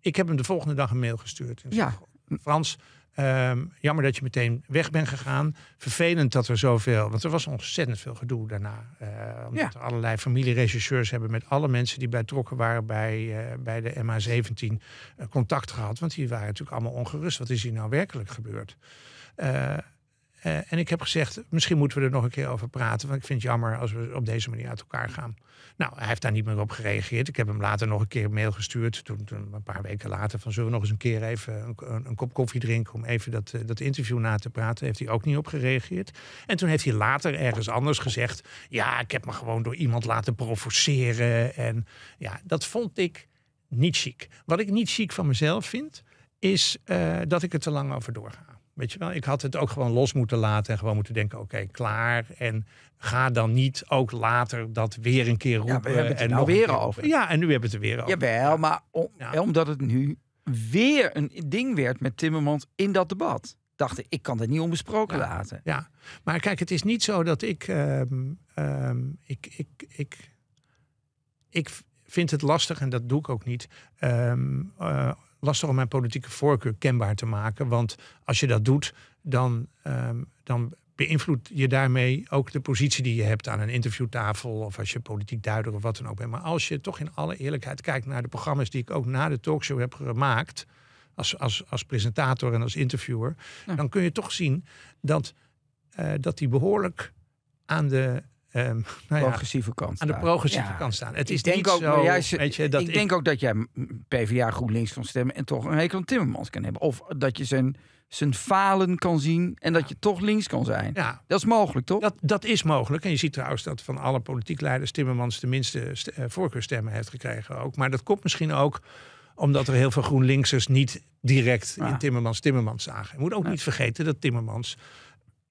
ik heb hem de volgende dag een mail gestuurd. Ja, Frans, ehm, jammer dat je meteen weg bent gegaan. Vervelend dat er zoveel, want er was ontzettend veel gedoe daarna. Uh, omdat allerlei familieregisseurs hebben met alle mensen die betrokken waren bij, eh, bij de MH17 eh, contact gehad. Want die waren natuurlijk allemaal ongerust. Wat is hier nou werkelijk gebeurd? Eh, en ik heb gezegd, misschien moeten we er nog een keer over praten. Want ik vind het jammer als we op deze manier uit elkaar gaan. Nou, hij heeft daar niet meer op gereageerd. Ik heb hem later nog een keer een mail gestuurd. Toen, een paar weken later van zullen we nog eens een keer even een, een, kop koffie drinken. Om even dat, eh, dat interview na te praten. Heeft hij ook niet op gereageerd. En toen heeft hij later ergens anders gezegd. Ja, ik heb me gewoon door iemand laten provoceren. En ja, dat vond ik niet chic. Wat ik niet chic van mezelf vind, is eh, dat ik er te lang over doorga. Weet je wel, ik had het ook gewoon los moeten laten en gewoon moeten denken: oké, klaar. En ga dan niet ook later dat weer een keer roepen. en nou nog weer over. Ja, en nu hebben we het er weer over. Jawel, maar omdat het nu weer een ding werd met Timmermans in dat debat. Dacht ik, ik kan het niet onbesproken laten. Ja, maar kijk, het is niet zo dat ik. Ehm, ehm, ik, ik, ik, ik, vind het lastig, en dat doe ik ook niet, ehm, eh, lastig om mijn politieke voorkeur kenbaar te maken. Want als je dat doet, dan, um, dan beïnvloed je daarmee ook de positie die je hebt aan een interviewtafel of als je politiek duider of wat dan ook bent. Maar als je toch in alle eerlijkheid kijkt naar de programma's die ik ook na de talkshow heb gemaakt, als, als, als presentator en als interviewer, dan kun je toch zien dat, uh, dat die behoorlijk aan de Um, ja, progressieve kant aan de progressieve ja. kant staan. Het is denk niet ook, zo, juist, weet je, dat ik, denk ook dat jij PvdA GroenLinks kan stemmen en toch een hekel aan Timmermans kan hebben. Of dat je zijn, zijn falen kan zien en dat je toch links kan zijn. Ja. Dat is mogelijk, toch? Dat, dat is mogelijk. En je ziet trouwens dat van alle politiek leiders Timmermans de minste eh, voorkeurstemmen heeft gekregen ook. Maar dat komt misschien ook omdat er heel veel GroenLinksers niet direct in Timmermans Timmermans zagen. Je moet ook niet vergeten dat Timmermans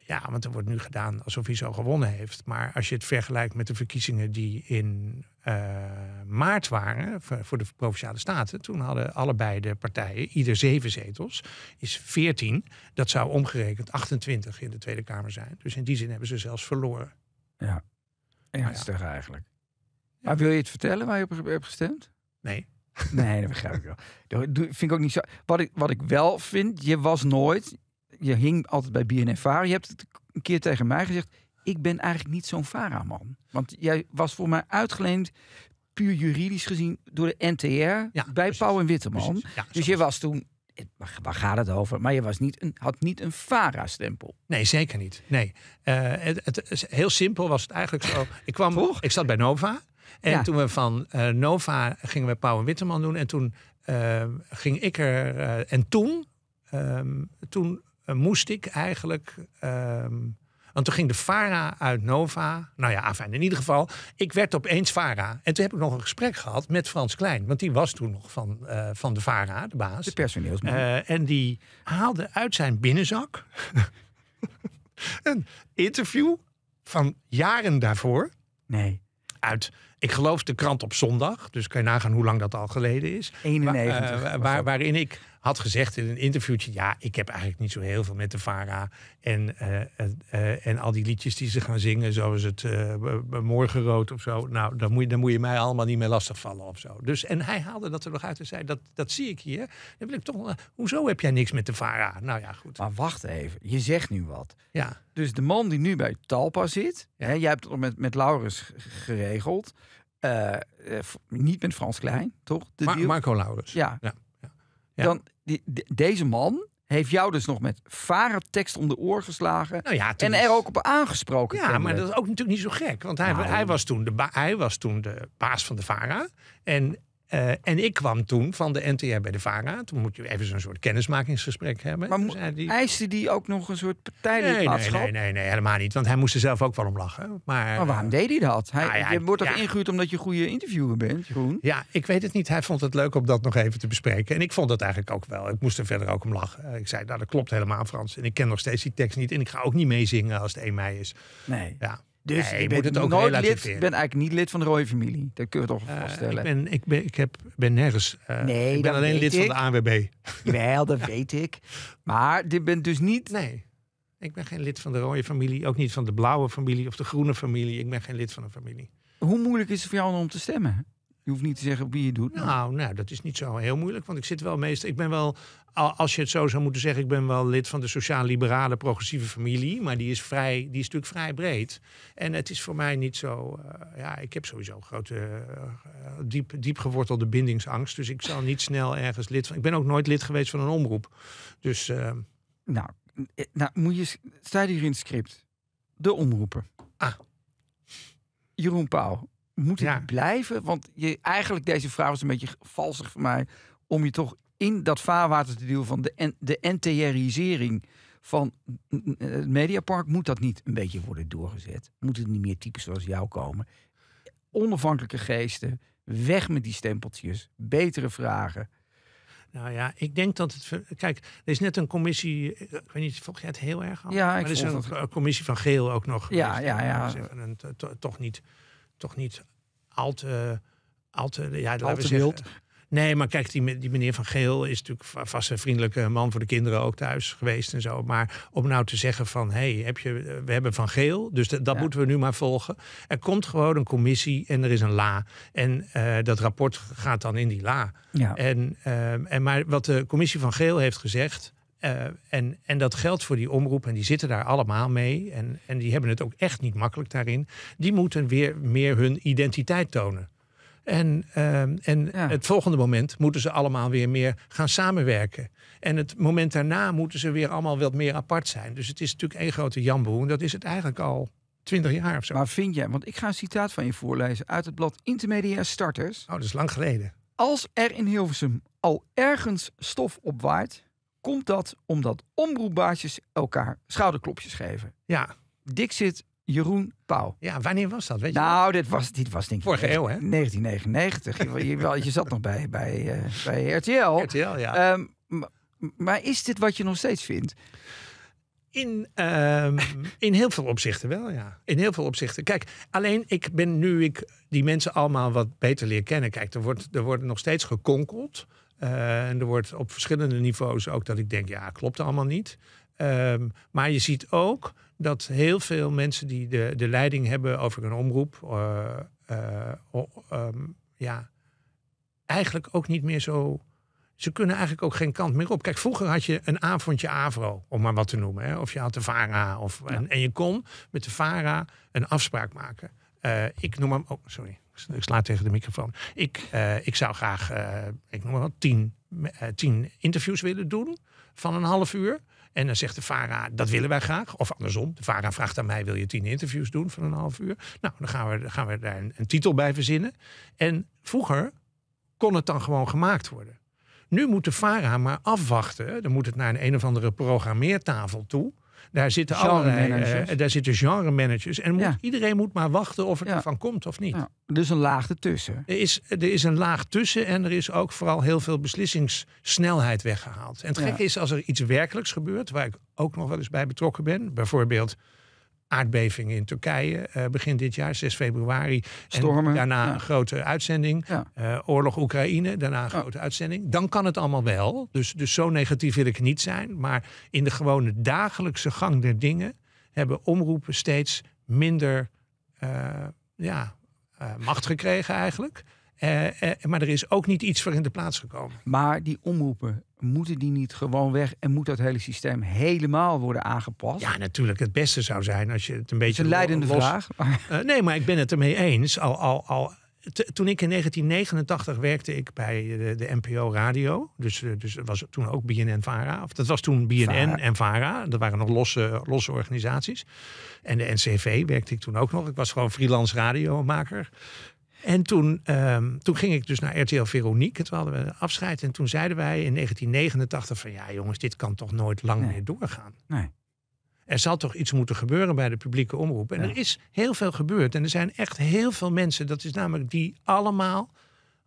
ja, want er wordt nu gedaan alsof hij zo gewonnen heeft. Maar als je het vergelijkt met de verkiezingen die in eh, maart waren voor de Provinciale Staten, toen hadden allebei de partijen ieder zeven zetels, is 14. Dat zou omgerekend 28 in de Tweede Kamer zijn. Dus in die zin hebben ze zelfs verloren. Ja, nou ernstig ja. eigenlijk. Maar wil je het vertellen waar je op hebt gestemd? Nee. Nee, dat begrijp ik wel. Dat vind ik ook niet zo. Wat ik, wat ik wel vind, je was nooit, je hing altijd bij BNFAR. Je hebt het een keer tegen mij gezegd. Ik ben eigenlijk niet zo'n VARA-man. Want jij was voor mij uitgeleend puur juridisch gezien door de NTR bij Pauw en Witteman. dus je was toen, waar gaat het over? Maar je was niet een, had niet een VARA-stempel. Nee, zeker niet. Nee. Eh, het, het, heel simpel was het eigenlijk zo. Ik, kwam, ik zat bij Nova. En toen we van eh, Nova gingen we Pauw en Witteman doen. En toen eh, ging ik er. en toen, ehm, toen eh, moest ik eigenlijk. Ehm, want toen ging de Fara uit Nova. Nou ja, afijn, in ieder geval. Ik werd opeens Fara. En toen heb ik nog een gesprek gehad met Frans Klein. Want die was toen nog van, eh, van de Fara, de baas. De personeelsman. Eh, en die haalde uit zijn binnenzak een interview van jaren daarvoor. Nee. Uit, ik geloof, de krant op zondag. Dus kan je nagaan hoe lang dat al geleden is. 91. waarin ik had gezegd in een interviewtje: Ja, ik heb eigenlijk niet zo heel veel met de Vara. En, eh, eh, en al die liedjes die ze gaan zingen, zoals het eh, Morgenrood of zo. Nou, dan moet, je, dan moet je mij allemaal niet meer lastigvallen of zo. Dus, en hij haalde dat er nog uit en zei: Dat, dat zie ik hier. Dan wil ik toch, hoezo heb jij niks met de Vara? Nou ja, goed. Maar wacht even, je zegt nu wat. Ja. Dus de man die nu bij Talpa zit, hè, jij hebt het met, met Laurens geregeld. niet met Frans Klein, toch? De Marco Laurens. ja. Dan, die, deze man heeft jou dus nog met vare tekst om de oor geslagen. Nou en er ook op aangesproken. Ja, maar dat is ook natuurlijk niet zo gek. Want hij, nou, hij was, toen de hij was toen de baas van de Fara. En eh, en ik kwam toen van de NTR bij de VARA. Toen moet je even zo'n soort kennismakingsgesprek hebben. Maar die... eiste die ook nog een soort partijlidmaatschap? Nee nee, nee, helemaal niet. Want hij moest er zelf ook wel om lachen. Maar, waarom eh, deed hij dat? Hij, nou je wordt toch ingehuurd omdat je goede interviewer bent, Groen? Ja, ik weet het niet. Hij vond het leuk om dat nog even te bespreken. En ik vond het eigenlijk ook wel. Ik moest er verder ook om lachen. Ik zei, nou, dat klopt helemaal, Frans. En ik ken nog steeds die tekst niet. En ik ga ook niet meezingen als het 1 mei is. Nee. Ja. Dus nee, ik ben, het ook nooit lid, ben eigenlijk niet lid van de rode familie. Dat kun je toch eh, vaststellen. ik ben, ik ben, ik heb, ben nergens. Eh, nee, ik ben alleen lid van de ANWB. Wel, dat weet ik. Maar dit bent dus niet. Nee. Ik ben geen lid van de rode familie, ook niet van de blauwe familie of de groene familie. Ik ben geen lid van een familie. Hoe moeilijk is het voor jou om te stemmen? Je hoeft niet te zeggen wie je doet. Nou, nou, dat is niet zo heel moeilijk. Want ik zit wel meestal. Ik ben wel, als je het zo zou moeten zeggen, ik ben wel lid van de sociaal-liberale progressieve familie. Maar die is, vrij, die is natuurlijk vrij breed. En het is voor mij niet zo. Eh, ja, ik heb sowieso grote, eh, diep, diep gewortelde bindingsangst. Dus ik zal niet snel ergens lid van. Ik ben ook nooit lid geweest van een omroep. Dus. Eh, nou, nou, moet je. Staat hier in het script? De omroepen. Ah. Jeroen Pauw, moet het blijven? Want je, eigenlijk deze vraag was een beetje valsig voor mij. Om je toch in dat vaarwater te duwen van de, de ntr van het Mediapark. Moet dat niet een beetje worden doorgezet? Moet het niet meer types zoals jou komen? Onafhankelijke geesten, weg met die stempeltjes, betere vragen. Nou ja, ik denk dat het. Kijk, er is net een commissie. Eh, ik weet niet, volg jij het heel erg aan? Ja, ik maar er is een, commissie van Geel ook nog. Ja, dus ja, ja. en, toch niet toch niet al te, al te, ja, al te wild. Nee, maar kijk, die, die meneer Van Geel is natuurlijk vast een vriendelijke man voor de kinderen ook thuis geweest en zo. Maar om nou te zeggen van, hé, hey, heb je, we hebben Van Geel, dus dat, dat moeten we nu maar volgen. Er komt gewoon een commissie en er is een la. En eh, dat rapport gaat dan in die la. Ja. En, ehm, en, maar wat de commissie Van Geel heeft gezegd, eh, en, en dat geldt voor die omroep, en die zitten daar allemaal mee. En, en die hebben het ook echt niet makkelijk daarin. Die moeten weer meer hun identiteit tonen. En, eh, en het volgende moment moeten ze allemaal weer meer gaan samenwerken. En het moment daarna moeten ze weer allemaal wat meer apart zijn. Dus het is natuurlijk één grote jamboe. En dat is het eigenlijk al twintig jaar of zo. Maar vind jij, want ik ga een citaat van je voorlezen uit het blad Intermedia Starters. Oh, dat is lang geleden. Als er in Hilversum al ergens stof opwaait, komt dat omdat omroepbaasjes elkaar schouderklopjes geven. Ja. Dik zit Jeroen Pauw. Ja, wanneer was dat? Weet je nou, dit was, dit was denk ik... Vorige eeuw, hè? 1999. je, je zat nog bij, bij, eh, RTL. RTL, ja. Ehm, maar is dit wat je nog steeds vindt? In, ehm, in heel veel opzichten wel, ja. In heel veel opzichten. Kijk, alleen ik ben nu ik die mensen allemaal wat beter leer kennen. Kijk, er wordt, er wordt nog steeds gekonkeld. Eh, en er wordt op verschillende niveaus ook dat ik denk, ja, klopt allemaal niet. Ehm, maar je ziet ook dat heel veel mensen die de, de leiding hebben over hun omroep, eh, eh, ehm, ja, eigenlijk ook niet meer zo. Ze kunnen eigenlijk ook geen kant meer op. Kijk, vroeger had je een avondje Avro, om maar wat te noemen. Hè? Of je had de Vara. Of, en, en, je kon met de Vara een afspraak maken. ik noem hem. Oh, sorry ik sla tegen de microfoon. Ik, eh, ik zou graag, eh, ik noem maar wat, tien, eh, tien interviews willen doen van een half uur. En dan zegt de VARA, dat willen wij graag. Of andersom, de VARA vraagt aan mij, wil je tien interviews doen van een half uur? Nou, dan gaan we, gaan we daar een, een titel bij verzinnen. En vroeger kon het dan gewoon gemaakt worden. Nu moet de VARA maar afwachten. Dan moet het naar een, een of andere programmeertafel toe. Daar zitten allerlei, uh, daar zitten genre managers. En moet, iedereen moet maar wachten of het ja. ervan komt of niet. Dus een laag ertussen. Er is, er is een laag tussen en er is ook vooral heel veel beslissingssnelheid weggehaald. En het gekke is als er iets werkelijks gebeurt, waar ik ook nog wel eens bij betrokken ben. Bijvoorbeeld aardbevingen in Turkije eh, begin dit jaar, 6 februari. Stormen. En daarna een grote uitzending. Ja. Eh, oorlog Oekraïne, daarna een grote uitzending. Dan kan het allemaal wel. Dus, dus zo negatief wil ik niet zijn. Maar in de gewone dagelijkse gang der dingen hebben omroepen steeds minder eh, ja, macht gekregen eigenlijk. maar er is ook niet iets voor in de plaats gekomen. Maar die omroepen, moeten die niet gewoon weg en moet dat hele systeem helemaal worden aangepast? Ja, natuurlijk. Het beste zou zijn als je het een beetje. een leidende vraag. Uh, nee, maar ik ben het ermee eens. Al, al, al, toen ik in 1989 werkte ik bij de, de NPO Radio. Dus, eh, dus het was toen ook BNN-VARA. Of dat was toen BNN en VARA. Dat waren nog losse, losse organisaties. En de NCV werkte ik toen ook nog. Ik was gewoon freelance radiomaker. En toen, ehm, toen ging ik dus naar RTL Veronique. Het hadden we afscheid. En toen zeiden wij in 1989 van... ja jongens, dit kan toch nooit lang meer doorgaan. Nee. Er zal toch iets moeten gebeuren bij de publieke omroep. En er is heel veel gebeurd. En er zijn echt heel veel mensen, dat is namelijk die allemaal...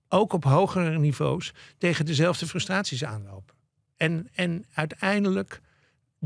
ook op hogere niveaus tegen dezelfde frustraties aanlopen. En, en uiteindelijk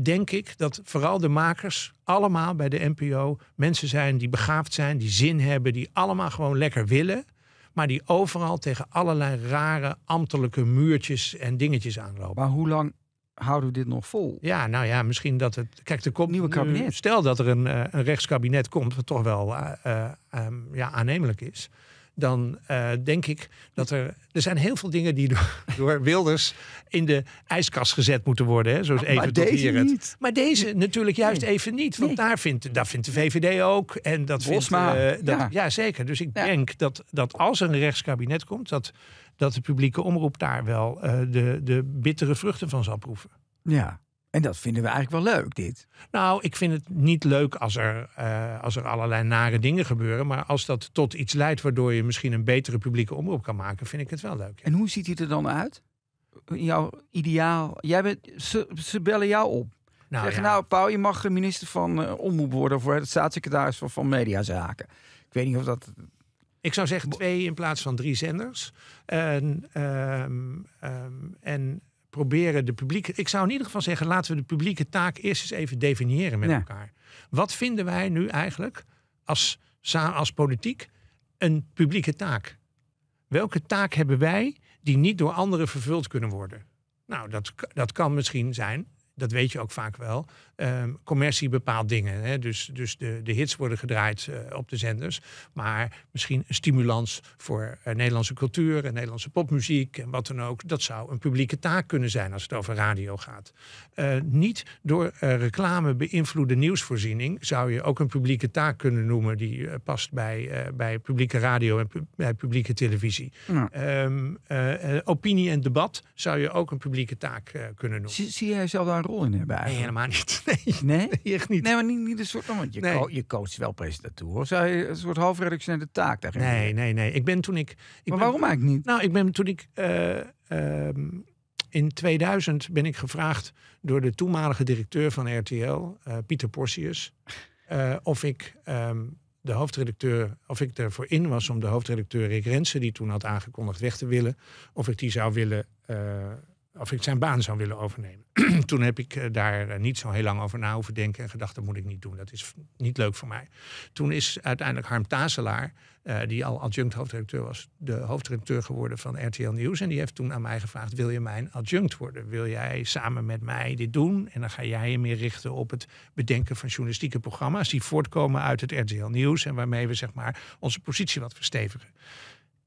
denk ik dat vooral de makers allemaal bij de NPO mensen zijn die begaafd zijn, die zin hebben, die allemaal gewoon lekker willen. Maar die overal tegen allerlei rare ambtelijke muurtjes en dingetjes aanlopen. Maar hoe lang houden we dit nog vol? Ja, nou ja, misschien dat het. Kijk, er komt nieuwe kabinet. stel dat er een, eh, een rechtskabinet komt, wat toch wel eh, eh, ehm, ja, aannemelijk is dan eh, denk ik dat er. Er zijn heel veel dingen die door, Wilders in de ijskast gezet moeten worden. Hè? Zoals even maar deze niet. Maar deze natuurlijk juist even niet. Want nee. daar, vindt, daar vindt de VVD ook. En dat Bosma. vindt. Eh, dat, ja. zeker. Dus ik denk dat, dat als er een rechtskabinet komt, dat, dat de publieke omroep daar wel eh, de, de bittere vruchten van zal proeven. Ja. En dat vinden we eigenlijk wel leuk, dit. Nou, ik vind het niet leuk als er, eh, als er allerlei nare dingen gebeuren. Maar als dat tot iets leidt waardoor je misschien een betere publieke omroep kan maken, vind ik het wel leuk. En hoe ziet hij er dan uit? Jouw ideaal. Jij bent, ze, ze bellen jou op. Nou, Zeggen, nou, Paul, je mag minister van uh, Omroep worden voor het staatssecretaris van, Mediazaken. Ik weet niet of dat ik zou zeggen twee in plaats van drie zenders. En, ehm, ehm, en proberen de publieke. Ik zou in ieder geval zeggen, laten we de publieke taak eerst eens even definiëren met elkaar. Wat vinden wij nu eigenlijk als, als politiek een publieke taak? Welke taak hebben wij die niet door anderen vervuld kunnen worden? Nou, dat, dat kan misschien zijn, dat weet je ook vaak wel, Ehm, commercie bepaalt dingen. Hè? Dus, dus de, de hits worden gedraaid eh, op de zenders. Maar misschien een stimulans voor eh, Nederlandse cultuur en Nederlandse popmuziek en wat dan ook. Dat zou een publieke taak kunnen zijn als het over radio gaat. Eh, niet door reclame beïnvloede nieuwsvoorziening zou je ook een publieke taak kunnen noemen die past bij, bij publieke radio en bij publieke televisie. Ja. Ehm, opinie en debat zou je ook een publieke taak kunnen noemen. Zie, jij zelf daar een rol in bij? Nee, helemaal niet. Nee, nee? nee echt niet. Nee, maar niet, niet een soort... Oh, want je, je coacht wel presentatoren. Of zou je een soort halfredactionele taak daarin Nee, nee, nee. Ik ben toen ik... ik maar waarom eigenlijk niet? Nou, ik ben toen ik... Eh, ehm, in 2000 ben ik gevraagd door de toenmalige directeur van RTL, eh, Pieter Porcius, eh, of ik ehm, de hoofdredacteur, of ik ervoor in was om de hoofdredacteur Rick Rensen, die toen had aangekondigd weg te willen, of ik die zou willen of ik zijn baan zou willen overnemen. Toen heb ik eh, daar eh, niet zo heel lang over na hoeven denken en gedacht, dat moet ik niet doen. Dat is niet leuk voor mij. Toen is uiteindelijk Harm Tazelaar, eh, die al adjunct hoofdredacteur was, de hoofdredacteur geworden van RTL Nieuws. En die heeft toen aan mij gevraagd, wil je mijn adjunct worden? Wil jij samen met mij dit doen? En dan ga jij je meer richten op het bedenken van journalistieke programma's die voortkomen uit het RTL Nieuws en waarmee we zeg maar onze positie wat verstevigen.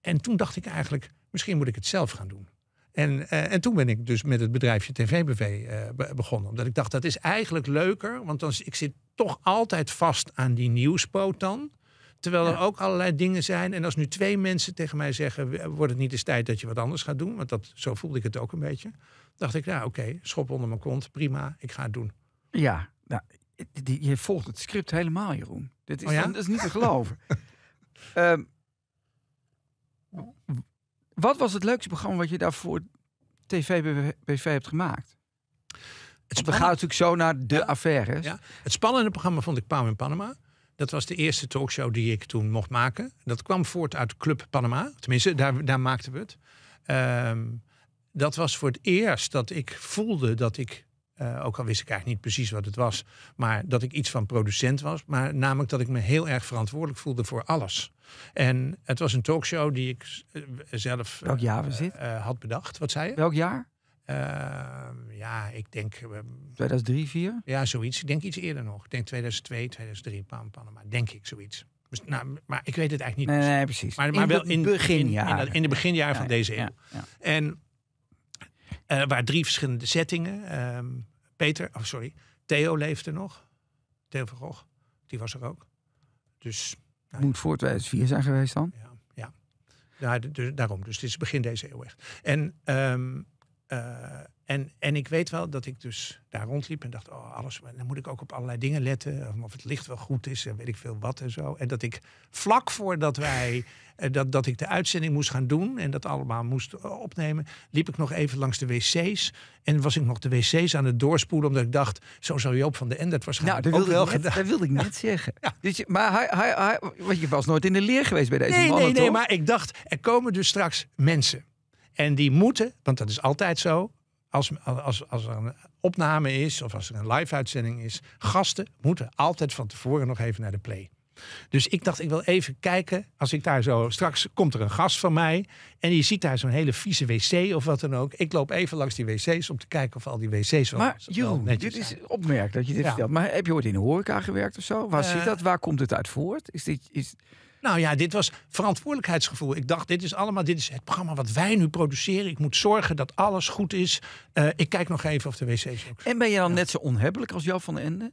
En toen dacht ik eigenlijk, misschien moet ik het zelf gaan doen. En, eh, en toen ben ik dus met het bedrijfje TVBV eh, begonnen. Omdat ik dacht, dat is eigenlijk leuker. Want dan, ik zit toch altijd vast aan die nieuwspoot dan. Terwijl er ook allerlei dingen zijn. En als nu twee mensen tegen mij zeggen: Wordt het niet eens tijd dat je wat anders gaat doen? Want dat, zo voelde ik het ook een beetje. Dacht ik: ja, nou, oké, schop onder mijn kont, prima, ik ga het doen. Ja, nou, die, je volgt het script helemaal, Jeroen. Dit is, oh ja? dat is niet te geloven. um, Wat was het leukste programma wat je daarvoor TVBV hebt gemaakt? Het is We gaan natuurlijk zo naar de ja. affaires. Het spannende programma vond ik Pauw in Panama. Dat was de eerste talkshow die ik toen mocht maken. Dat kwam voort uit Club Panama. Tenminste, daar, daar maakten we het. Ehm, dat was voor het eerst dat ik voelde dat ik eh, ook al wist ik eigenlijk niet precies wat het was. Maar dat ik iets van producent was. Maar namelijk dat ik me heel erg verantwoordelijk voelde voor alles. En het was een talkshow die ik eh, zelf Welk jaar eh, was dit? had bedacht. Wat zei je? Welk jaar? ja, ik denk. 2003, 4? Ja, zoiets. Ik denk iets eerder nog. Ik denk 2002, 2003, Panama. Denk ik zoiets. Dus, nou, maar ik weet het eigenlijk niet. Nee, precies. Maar, in wel in, beginjaren. In, in, in, de van deze eeuw. Ja, en waar drie verschillende settingen. Ehm, Peter, of oh, sorry, Theo leefde nog. Theo van Gogh, die was er ook. Dus, nou Moet voor 2004 zijn geweest dan? Ja, ja. Nou, dus, daarom. Dus het is begin deze eeuw echt. En ehm, eh, en, en ik weet wel dat ik dus daar rondliep en dacht, oh, alles, dan moet ik ook op allerlei dingen letten. Of het licht wel goed is en weet ik veel wat en zo. En dat ik vlak voordat wij, eh, dat, dat ik de uitzending moest gaan doen en dat allemaal moest eh, opnemen, liep ik nog even langs de wc's. En was ik nog de wc's aan het doorspoelen, omdat ik dacht, zo zou Joop van de het waarschijnlijk nou, dat wilde ook wel Dat wilde ik net zeggen. Dus maar hij, hij, hij, je was nooit in de leer geweest bij deze nee, mannen, Nee, nee, maar ik dacht, er komen dus straks mensen. En die moeten, want dat is altijd zo, als, als, als er een opname is of als er een live-uitzending is, gasten moeten altijd van tevoren nog even naar de play. Dus ik dacht, ik wil even kijken. Als ik daar zo. Straks komt er een gast van mij. En je ziet daar zo'n hele vieze wc of wat dan ook. Ik loop even langs die wc's om te kijken of al die wc's. Wel, maar joh, dit is opmerkelijk dat je dit stelt. Maar heb je ooit in de horeca gewerkt of zo? Waar uh, zit eh. dat? Waar komt het uit voort? Is dit. Is... Nou ja, dit was verantwoordelijkheidsgevoel. Ik dacht, dit is allemaal, dit is het programma wat wij nu produceren. Ik moet zorgen dat alles goed is. Eh, ik kijk nog even of de wc's ook En ben je dan net zo onhebbelijk als Jan van den Ende?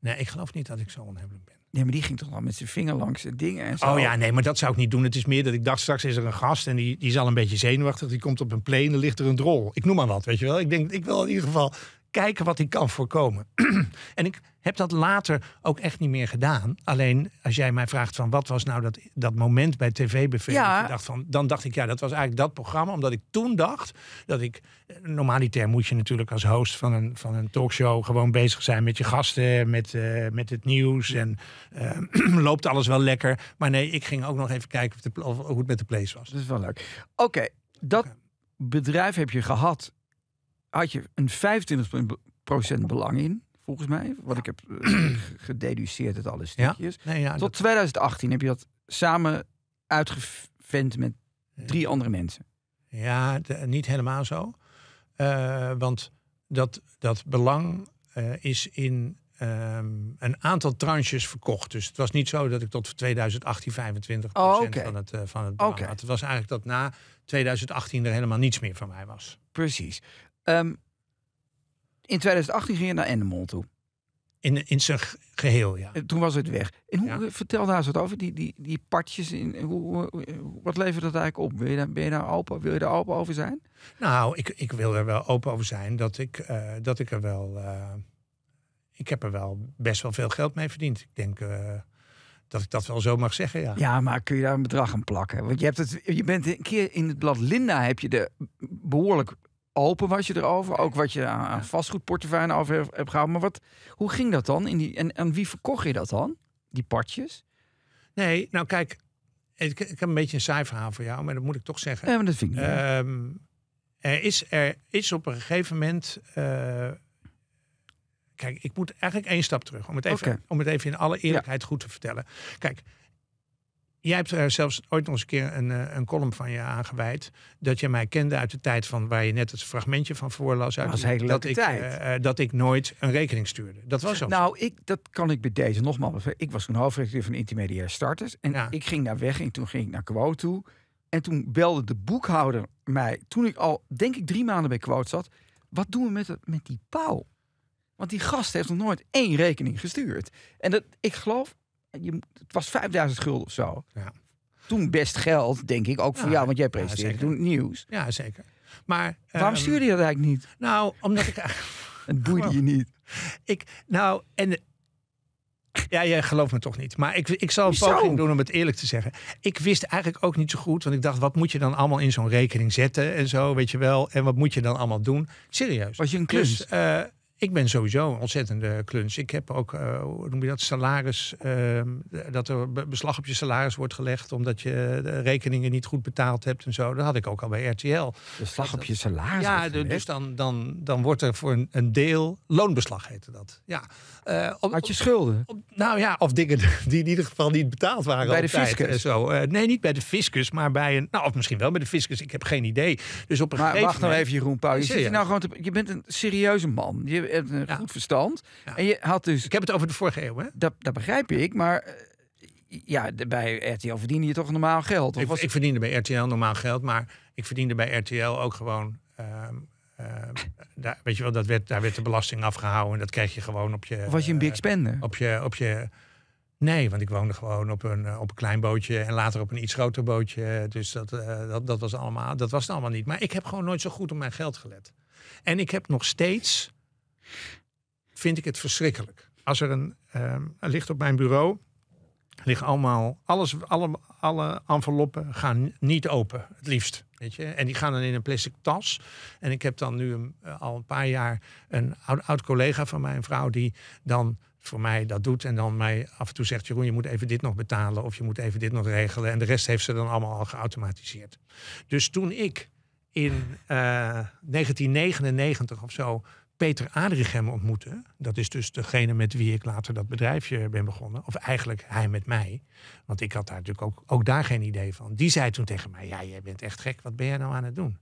Nee, ik geloof niet dat ik zo onhebbelijk ben. Nee, maar die ging toch al met zijn vinger langs de dingen en zo. Oh ja, nee, maar dat zou ik niet doen. Het is meer dat ik dacht, straks is er een gast en die, die is al een beetje zenuwachtig. Die komt op een plane, ligt er een drol. Ik noem maar wat, weet je wel. Ik denk, ik wil in ieder geval kijken wat ik kan voorkomen. en ik heb dat later ook echt niet meer gedaan. Alleen als jij mij vraagt van wat was nou dat, dat moment bij tv Ja. Dacht van, dan dacht ik ja, dat was eigenlijk dat programma. Omdat ik toen dacht dat ik... Eh, normaliter moet je natuurlijk als host van een, van een talkshow gewoon bezig zijn met je gasten. Met, eh, met het nieuws. En uh, loopt alles wel lekker. Maar nee, ik ging ook nog even kijken of, de, hoe het met de place was. Dat is wel leuk. Oké, dat... bedrijf heb je gehad had je een 25% belang in, volgens mij. Wat ik heb eh, gededuceerd het alle stukjes. Ja? Tot 2018 heb je dat samen uitgevent met drie andere mensen. Ja, niet helemaal zo. Eh, want dat, dat belang eh, is in ehm, een aantal tranches verkocht. Dus het was niet zo dat ik tot 2018 25 van het, van het belang had. Het was eigenlijk dat na 2018 er helemaal niets meer van mij was. Precies. Ehm, in 2018 ging je naar Endemol toe. In, in zijn geheel, ja. Eh, toen was het weg. En hoe, eh, Vertel daar eens wat over, die, die, die partjes. In, eh, hoe, wat levert dat eigenlijk op? Wil je daar, ben je daar open, wil je daar open over zijn? Nou, ik, ik wil er wel open over zijn dat ik, dat ik er wel... ik heb er wel best wel veel geld mee verdiend. Ik denk... dat ik dat wel zo mag zeggen, ja. Ja, maar kun je daar een bedrag aan plakken? Want je, hebt het, je bent een keer in het blad Linda heb je de behoorlijk open was je erover. Ook wat je aan, vastgoedportefeuille over hebt, hebt Maar wat, hoe ging dat dan? In die, en aan wie verkocht je dat dan? Die partjes? Nee, nou kijk, ik, heb een beetje een saai verhaal voor jou, maar dat moet ik toch zeggen. Ja, dat vind ik. Ehm, er, is, er is op een gegeven moment. Eh, kijk, ik moet eigenlijk één stap terug. Om het even, om het even in alle eerlijkheid goed te vertellen. Kijk, jij hebt er eh, zelfs ooit nog eens een keer een, eh, een column van je aangeweid. Dat je mij kende uit de tijd van waar je net het fragmentje van voorlas. Uit, was dat, ik, eh, dat ik nooit een rekening stuurde. Dat was zo. Nou, ik, dat kan ik bij deze nogmaals. Ik was een hoofdredacteur van Intermediair Starters. En ik ging daar weg en toen ging ik naar Quo toe. En toen belde de boekhouder mij, toen ik al denk ik drie maanden bij Quote zat. Wat doen we met, het, met die pauw? Want die gast heeft nog nooit één rekening gestuurd. En dat, ik geloof, je, het was 5000 gulden of zo. Ja. Toen best geld, denk ik, ook voor jou, want jij presenteerde ja, toen het nieuws. Ja, zeker. Maar, Waarom um, stuurde je dat eigenlijk niet? Nou, omdat ik... het boeide je niet. Ik, nou, en... Ja, jij gelooft me toch niet. Maar ik, ik zal een poging doen om het eerlijk te zeggen. Ik wist eigenlijk ook niet zo goed. Want ik dacht, wat moet je dan allemaal in zo'n rekening zetten en zo, weet je wel. En wat moet je dan allemaal doen? Serieus. Was je een dus, klus? Eh, ik ben sowieso een ontzettende kluns. Ik heb ook, eh, hoe noem je dat, salaris. Ehm, dat er beslag op je salaris wordt gelegd. omdat je de rekeningen niet goed betaald hebt en zo. Dat had ik ook al bij RTL. Beslag op je salaris? Ja, dus dan, dan, dan wordt er voor een, een deel. loonbeslag heette dat. Ja. Eh, had je schulden? nou ja, of dingen die in ieder geval niet betaald waren. Bij de fiscus? Zo. Eh, nee, niet bij de fiscus, maar bij een. Nou, of misschien wel bij de fiscus, ik heb geen idee. Dus op een maar gegeven wacht nou even, Jeroen Pauw. Je, je, nou je bent een serieuze man. Je, een eh, goed verstand. En je had dus... Ik heb het over de vorige eeuw, hè? Dat, dat begrijp ik, maar eh, ja, bij RTL verdiende je toch normaal geld? ik, was... ik verdiende bij RTL normaal geld, maar ik verdiende bij RTL ook gewoon. Ehm, ehm, daar, weet je wel, dat werd, daar werd de belasting afgehouden en dat kreeg je gewoon op je. was je een big eh, spender? Op je, op je, nee, want ik woonde gewoon op een, op een klein bootje en later op een iets groter bootje. Dus dat, dat, dat, was allemaal, dat was het allemaal niet. Maar ik heb gewoon nooit zo goed op mijn geld gelet. En ik heb nog steeds vind ik het verschrikkelijk. Als er een, ehm, er ligt op mijn bureau, liggen allemaal, alles, alle, alle enveloppen gaan niet open, het liefst. Weet je? En die gaan dan in een plastic tas. En ik heb dan nu eh, al een paar jaar een oud, oud collega van mijn vrouw, die dan voor mij dat doet. En dan mij af en toe zegt: Jeroen, je moet even dit nog betalen. Of je moet even dit nog regelen. En de rest heeft ze dan allemaal al geautomatiseerd. Dus toen ik in 1999 eh, of zo Peter Adrichem ontmoette, dat is dus degene met wie ik later dat bedrijfje ben begonnen, of eigenlijk hij met mij, want ik had daar natuurlijk ook, ook daar geen idee van. Die zei toen tegen mij: Ja, jij bent echt gek, wat ben jij nou aan het doen?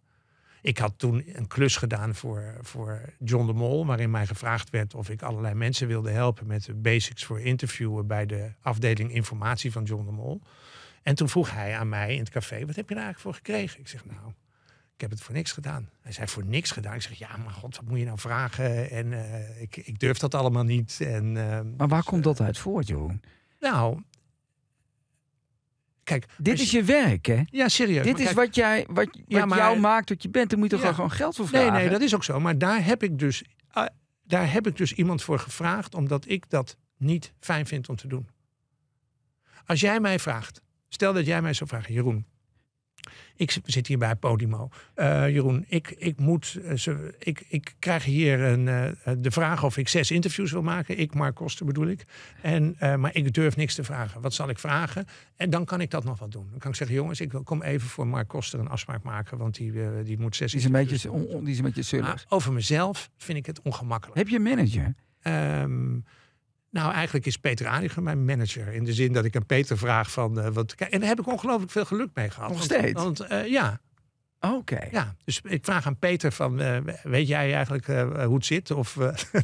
Ik had toen een klus gedaan voor, voor John de Mol, waarin mij gevraagd werd of ik allerlei mensen wilde helpen met de basics voor interviewen bij de afdeling informatie van John de Mol. En toen vroeg hij aan mij in het café: Wat heb je daar eigenlijk voor gekregen? Ik zeg: Nou, ik heb het voor niks gedaan. Hij zei, voor niks gedaan? Ik zeg, ja, maar god, wat moet je nou vragen? En eh, ik, ik durf dat allemaal niet. En, ehm, maar waar dus, komt eh, dat uit voort, Jeroen? Nou, Kijk, dit is je, werk, hè? Ja, serieus. Dit is wat, jij, wat, jou maakt dat je bent. Dan moet je toch gewoon geld voor vragen? Nee, nee, dat is ook zo. Maar daar heb ik dus, eh, daar heb ik dus iemand voor gevraagd, omdat ik dat niet fijn vind om te doen. Als jij mij vraagt, stel dat jij mij zou vragen, Jeroen, ik zit hier bij Podimo. Eh, Jeroen, ik, ik, moet, eh, ze, ik, ik krijg hier een, eh, de vraag of ik zes interviews wil maken. Ik, Mark Koster bedoel ik. En, maar ik durf niks te vragen. Wat zal ik vragen? En dan kan ik dat nog wat doen. Dan kan ik zeggen, jongens, ik kom even voor Mark Koster een afspraak maken. Want die, die moet zes die is een beetje, die is een beetje zullig. over mezelf vind ik het ongemakkelijk. Heb je een manager? Um, nou, eigenlijk is Peter Adiger mijn manager. In de zin dat ik aan Peter vraag van... Eh, wat, en daar heb ik ongelooflijk veel geluk mee gehad. Nog steeds? Want, eh, ja. Oké. Ja, dus ik vraag aan Peter van... Eh, weet jij eigenlijk hoe het zit? Of,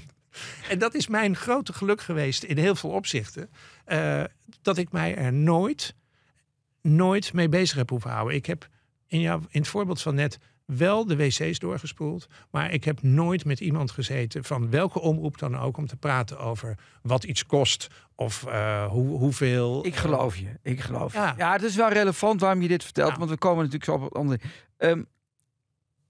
en dat is mijn grote geluk geweest in heel veel opzichten. dat ik mij er nooit, nooit mee bezig heb hoeven houden. Ik heb in, jou, in het voorbeeld van net wel de wc's doorgespoeld. Maar ik heb nooit met iemand gezeten van welke omroep dan ook om te praten over wat iets kost of eh, hoe, hoeveel. Ik geloof je. Ik geloof ja. Je. ja, het is wel relevant waarom je dit vertelt. Want we komen natuurlijk zo op het andere. Um,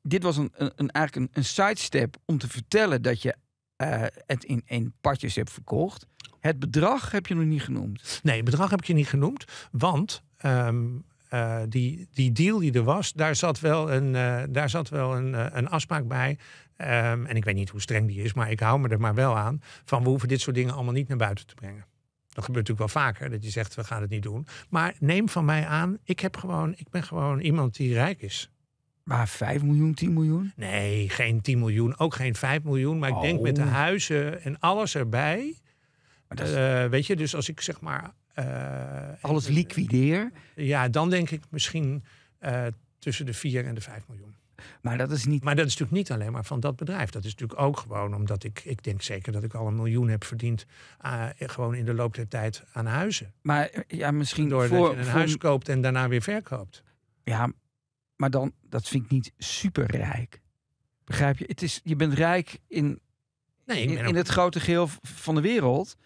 dit was een, een, een, eigenlijk een, een sidestep om te vertellen dat je eh, het in, een partjes hebt verkocht. Het bedrag heb je nog niet genoemd. Nee, het bedrag heb ik je niet genoemd. Want ehm, eh, die, die deal die er was, daar zat wel een, eh, daar zat wel een, eh, een afspraak bij. Ehm, en ik weet niet hoe streng die is, maar ik hou me er maar wel aan. Van we hoeven dit soort dingen allemaal niet naar buiten te brengen. Dat gebeurt natuurlijk wel vaker, dat je zegt we gaan het niet doen. Maar neem van mij aan, ik, heb gewoon, ik ben gewoon iemand die rijk is. Maar 5 miljoen, 10 miljoen? Nee, geen 10 miljoen, ook geen 5 miljoen. Maar ik denk met de oh. huizen en alles erbij. weet je, dus als ik zeg maar eh, Alles liquideer? ja, dan denk ik misschien eh, tussen de 4 en de 5 miljoen. Maar dat is niet. Maar dat is natuurlijk niet alleen maar van dat bedrijf. Dat is natuurlijk ook gewoon omdat ik, ik denk zeker dat ik al een miljoen heb verdiend. Eh, gewoon in de loop der tijd aan huizen. Maar ja, misschien door dat je een huis koopt en daarna weer verkoopt. Ja, maar dan, dat vind ik niet super rijk. Begrijp je? Het is, je bent rijk in, nee, in, het grote geheel van de wereld.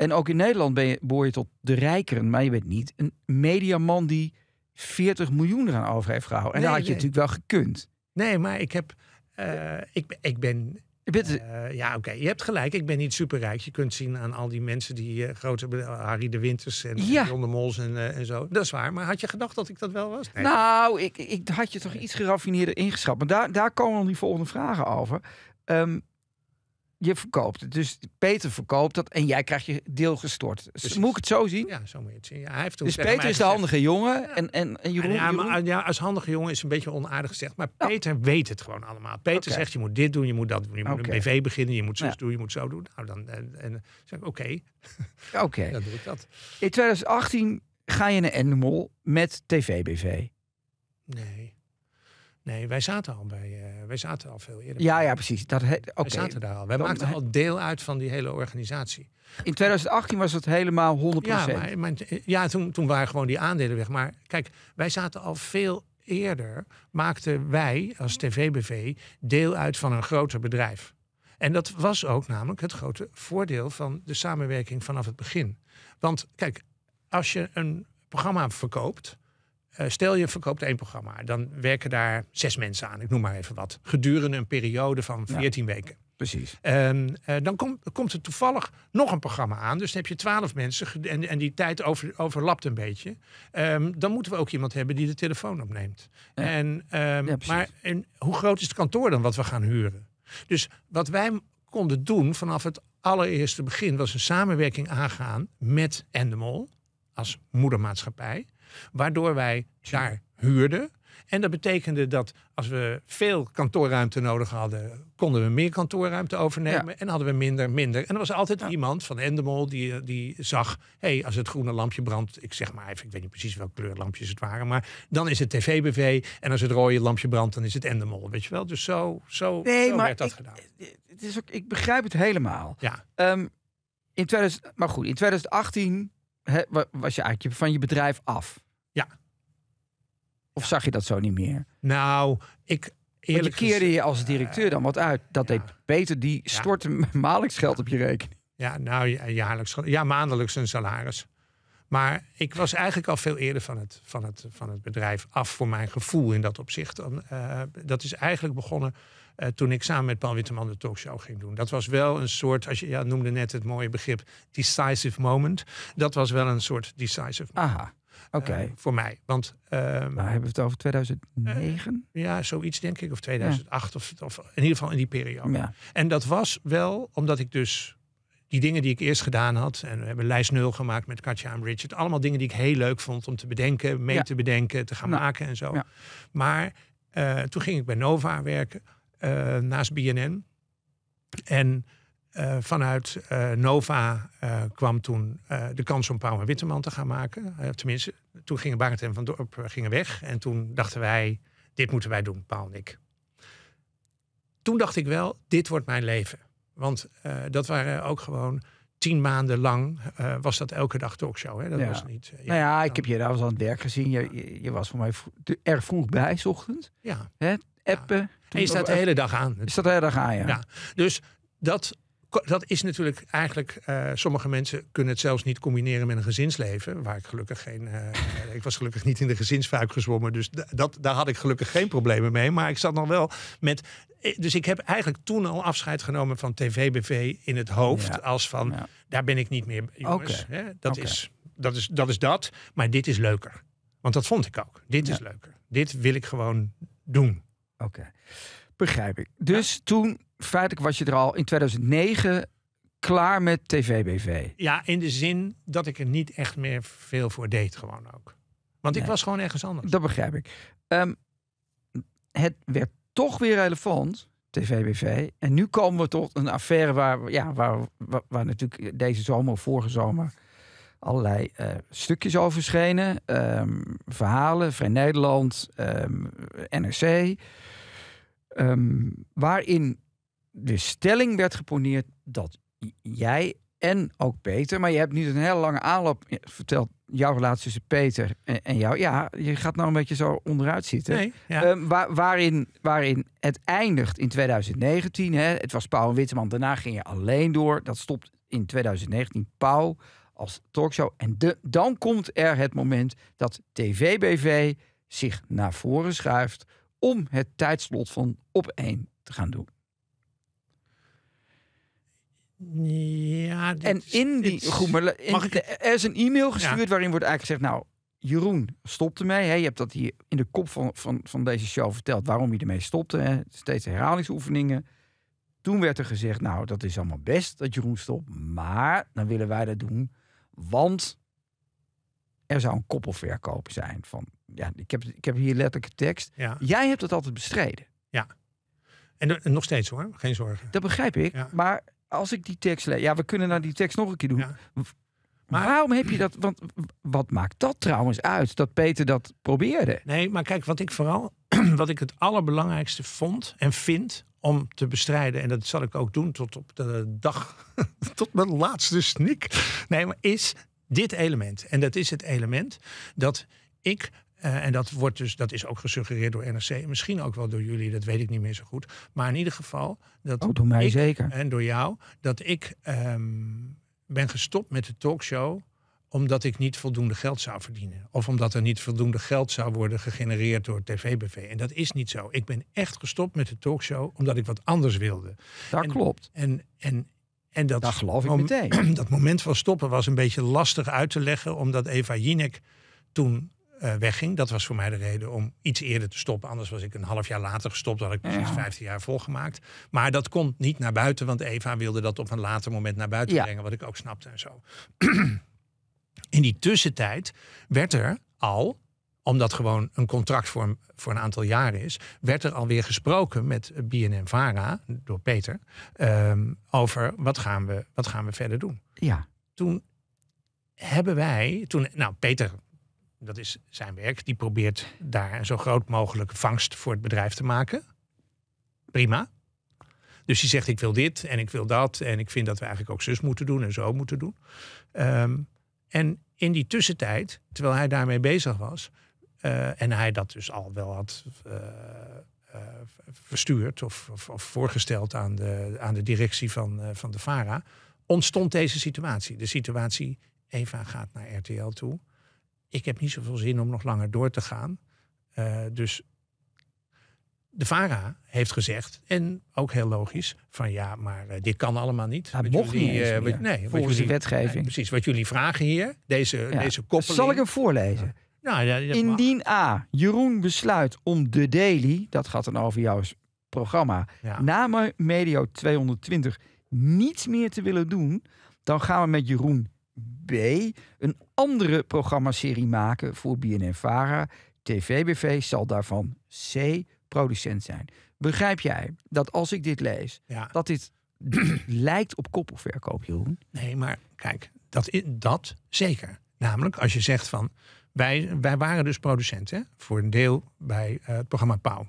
En ook in Nederland ben je, behoor tot de rijkeren, maar je bent niet een mediaman die 40 miljoen eraan over heeft gehouden. En nee, daar had je natuurlijk wel gekund. Nee, maar ik heb. Eh, ik, ik ben. Uh, ja, oké, je hebt gelijk. Ik ben niet superrijk. Je kunt zien aan al die mensen die uh, grote... Harry de Winters en ja. de Mols en, en zo. Dat is waar. Maar had je gedacht dat ik dat wel was? Nou, ik, ik had je toch iets geraffineerder ingeschat. Maar daar, daar komen nog die volgende vragen over. Ehm, je verkoopt het. Dus Peter verkoopt dat en jij krijgt je deel gestort. Dus Moet ik het zo zien? Ja, zo moet je het zien. hij heeft dus Peter is de handige jongen en, en, en Jeroen, ja, maar, ja, als handige jongen is een beetje onaardig gezegd. Maar oh. Peter weet het gewoon allemaal. Peter zegt, je moet dit doen, je moet dat doen. Je moet een BV beginnen, je moet zo doen, je moet zo doen. Nou, dan en, en zeg ik, oké. oké. dan doe ik dat. In 2018 ga je naar mol met TVBV. Nee. Nee, wij zaten al bij, eh, wij zaten al veel eerder. Ja, ja, precies. Dat he, okay. Wij zaten daar al. Wij maakten al deel uit van die hele organisatie. In 2018 was het helemaal 100%. Ja, maar, eh, ja toen, toen waren gewoon die aandelen weg. Maar kijk, wij zaten al veel eerder, maakten wij als TVBV deel uit van een groter bedrijf. En dat was ook namelijk het grote voordeel van de samenwerking vanaf het begin. Want kijk, als je een programma verkoopt, eh, stel je verkoopt één programma, dan werken daar zes mensen aan, ik noem maar even wat, gedurende een periode van 14 weken. Precies. Ehm, eh, dan komt er toevallig nog een programma aan. Dus dan heb je twaalf mensen en, en die tijd overlapt een beetje. Ehm, dan moeten we ook iemand hebben die de telefoon opneemt. En, ehm, maar en hoe groot is het kantoor dan wat we gaan huren? Dus wat wij konden doen vanaf het allereerste begin was een samenwerking aangaan met Endemol als moedermaatschappij. Waardoor wij daar huurden. En dat betekende dat als we veel kantoorruimte nodig hadden, konden we meer kantoorruimte overnemen. En hadden we minder, minder. En er was altijd iemand van Endemol die, eh, die zag: hé, hey, als het groene lampje brandt, ik zeg maar even, ik weet niet precies welke kleurlampjes het waren, maar dan is het TVBV En als het rode lampje brandt, dan is het Endemol. Weet je wel? Dus zo, zo, zo werd dat gedaan. Eh, eh, het is ook, ik begrijp het helemaal. Ja. Ehm, in 2000, maar goed, in 2018 was je eigenlijk van je bedrijf af? Ja. Of zag je dat zo niet meer? Nou, ik, Eerlijk je keerde je als directeur dan wat uit. Dat ja. deed Peter, die stortte ja. maandelijks geld op je rekening. Ja, nou, jaarlijks, ja, maandelijks een salaris. Maar ik was eigenlijk al veel eerder van het, van het, van het bedrijf af voor mijn gevoel in dat opzicht. Eh, dat is eigenlijk begonnen eh, toen ik samen met Paul Witteman de talkshow ging doen. Dat was wel een soort, als je ja, noemde net het mooie begrip decisive moment. Dat was wel een soort decisive moment. Aha. Oké. Eh, voor mij. Want, maar ehm, nou, hebben we het over 2009? Eh, ja, zoiets denk ik. Of 2008. Of, of, in ieder geval in die periode. En dat was wel omdat ik dus die dingen die ik eerst gedaan had. En we hebben lijst nul gemaakt met Katja en Richard. Allemaal dingen die ik heel leuk vond om te bedenken, mee te bedenken, te gaan nou, maken en zo. Maar toen ging ik bij Nova werken eh, naast BNN. En eh, vanuit eh, Nova kwam toen de kans om Pauw en Witteman te gaan maken. tenminste, toen gingen Barend en Van Dorp gingen weg. En toen dachten wij, dit moeten wij doen, Paul en ik. Toen dacht ik wel, dit wordt mijn leven. Want dat waren ook gewoon tien maanden lang was dat elke dag talkshow. Hè? Dat was niet. ja, nou ja, ik heb je daar was aan het werk gezien. Je, je, was voor mij erg vroeg bij, s ochtends. Ja. Hè? Appen, en je staat de hele dag aan. Je staat de hele dag aan, ja. Dus dat, dat is natuurlijk eigenlijk. Eh, sommige mensen kunnen het zelfs niet combineren met een gezinsleven. Waar ik gelukkig geen. Eh, ik was gelukkig niet in de gezinsvuik gezwommen. Dus dat, daar had ik gelukkig geen problemen mee. Maar ik zat nog wel met. Eh, dus ik heb eigenlijk toen al afscheid genomen van TVBV in het hoofd. Als van. Daar ben ik niet meer. Jongens, hè? Dat, is, dat, is, dat is dat. Maar dit is leuker. Want dat vond ik ook. Dit is leuker. Dit wil ik gewoon doen. Oké, begrijp ik. Dus toen, feitelijk was je er al in 2009 klaar met TVBV. Ja, in de zin dat ik er niet echt meer veel voor deed gewoon ook. Want ik was gewoon ergens anders. Dat begrijp ik. Ehm, het werd toch weer relevant, TVBV. En nu komen we tot een affaire waar, ja, waar, waar, waar natuurlijk deze zomer, vorige zomer allerlei eh, stukjes over verschenen. Ehm, verhalen, Vrij Nederland, ehm, NRC. Ehm, waarin de stelling werd geponeerd dat jij en ook Peter, maar je hebt nu een hele lange aanloop verteld. Jouw relatie tussen Peter en, jou. Ja, je gaat nou een beetje zo onderuit zitten. waarin, waarin het eindigt in 2019. Hè? Het was Pauw en Witteman. Daarna ging je alleen door. Dat stopt in 2019. Pauw als talkshow. En de, dan komt er het moment dat TVBV zich naar voren schuift om het tijdslot van op één te gaan doen. Ja, en in die. maar mag ik... er is een e-mail gestuurd waarin wordt eigenlijk gezegd: Nou, Jeroen stop ermee. Hè? Je hebt dat hier in de kop van, van, van deze show verteld waarom je ermee stopte. Hè? Steeds herhalingsoefeningen. Toen werd er gezegd: Nou, dat is allemaal best dat Jeroen stopt. Maar dan willen wij dat doen want er zou een koppelverkoop zijn. Van, ja, ik, heb, ik heb hier letterlijke tekst. Jij hebt het altijd bestreden. Ja. En, nog steeds hoor, geen zorgen. Dat begrijp ik. Maar als ik die tekst lees... Ja, we kunnen naar die tekst nog een keer doen. Maar waarom heb je dat? Want wat maakt dat trouwens uit dat Peter dat probeerde? Nee, maar kijk, wat ik vooral, wat ik het allerbelangrijkste vond en vind om te bestrijden, en dat zal ik ook doen tot op de dag, tot mijn laatste snik, nee, maar is dit element. En dat is het element dat ik eh, en dat, wordt dus, dat is ook gesuggereerd door NRC. Misschien ook wel door jullie, dat weet ik niet meer zo goed. Maar in ieder geval. Dat oh, door mij zeker. En door jou. Dat ik ehm, ben gestopt met de talkshow omdat ik niet voldoende geld zou verdienen. Of omdat er niet voldoende geld zou worden gegenereerd door TVBV. En dat is niet zo. Ik ben echt gestopt met de talkshow omdat ik wat anders wilde. Dat klopt. En, en, en dat, geloof ik meteen. Dat moment van stoppen was een beetje lastig uit te leggen. Omdat Eva Jinek toen eh, wegging. Dat was voor mij de reden om iets eerder te stoppen. Anders was ik een half jaar later gestopt. had ik precies 15 jaar volgemaakt. Maar dat kon niet naar buiten. Want Eva wilde dat op een later moment naar buiten brengen. Wat ik ook snapte en zo. In die tussentijd werd er al omdat gewoon een contract voor een, aantal jaren is, werd er alweer gesproken met BNM Vara, door Peter, ehm, over wat gaan, we, wat gaan we verder doen. Ja. Toen hebben wij, toen, nou Peter, dat is zijn werk, die probeert daar een zo groot mogelijke vangst voor het bedrijf te maken. Prima. Dus die zegt ik wil dit en ik wil dat en ik vind dat we eigenlijk ook zus moeten doen en zo moeten doen. Um, en in die tussentijd, terwijl hij daarmee bezig was, eh, en hij dat dus al wel had eh, eh, verstuurd of, of, of, voorgesteld aan de, aan de directie van, van de VARA, ontstond deze situatie. De situatie, Eva gaat naar RTL toe. Ik heb niet zoveel zin om nog langer door te gaan. dus de VARA heeft gezegd, en ook heel logisch, van ja, maar eh, dit kan allemaal niet. mocht jullie, niet. Eh, nee, Volgens jullie, de wetgeving. precies, wat jullie vragen hier, deze, ja. deze koppeling. Zal ik hem voorlezen? Nou, ja, Indien A, Jeroen besluit om de Daily, dat gaat dan over jouw programma, ja. na Medio 220 niets meer te willen doen, dan gaan we met Jeroen B een andere programmaserie maken voor BNNVARA. TVBV zal daarvan C producent zijn. Begrijp jij dat als ik dit lees, dat dit lijkt op koppelverkoop, Jeroen? Nee, maar kijk, dat, dat zeker. Namelijk als je zegt van, wij, wij waren dus producenten voor een deel bij eh, het programma Pauw.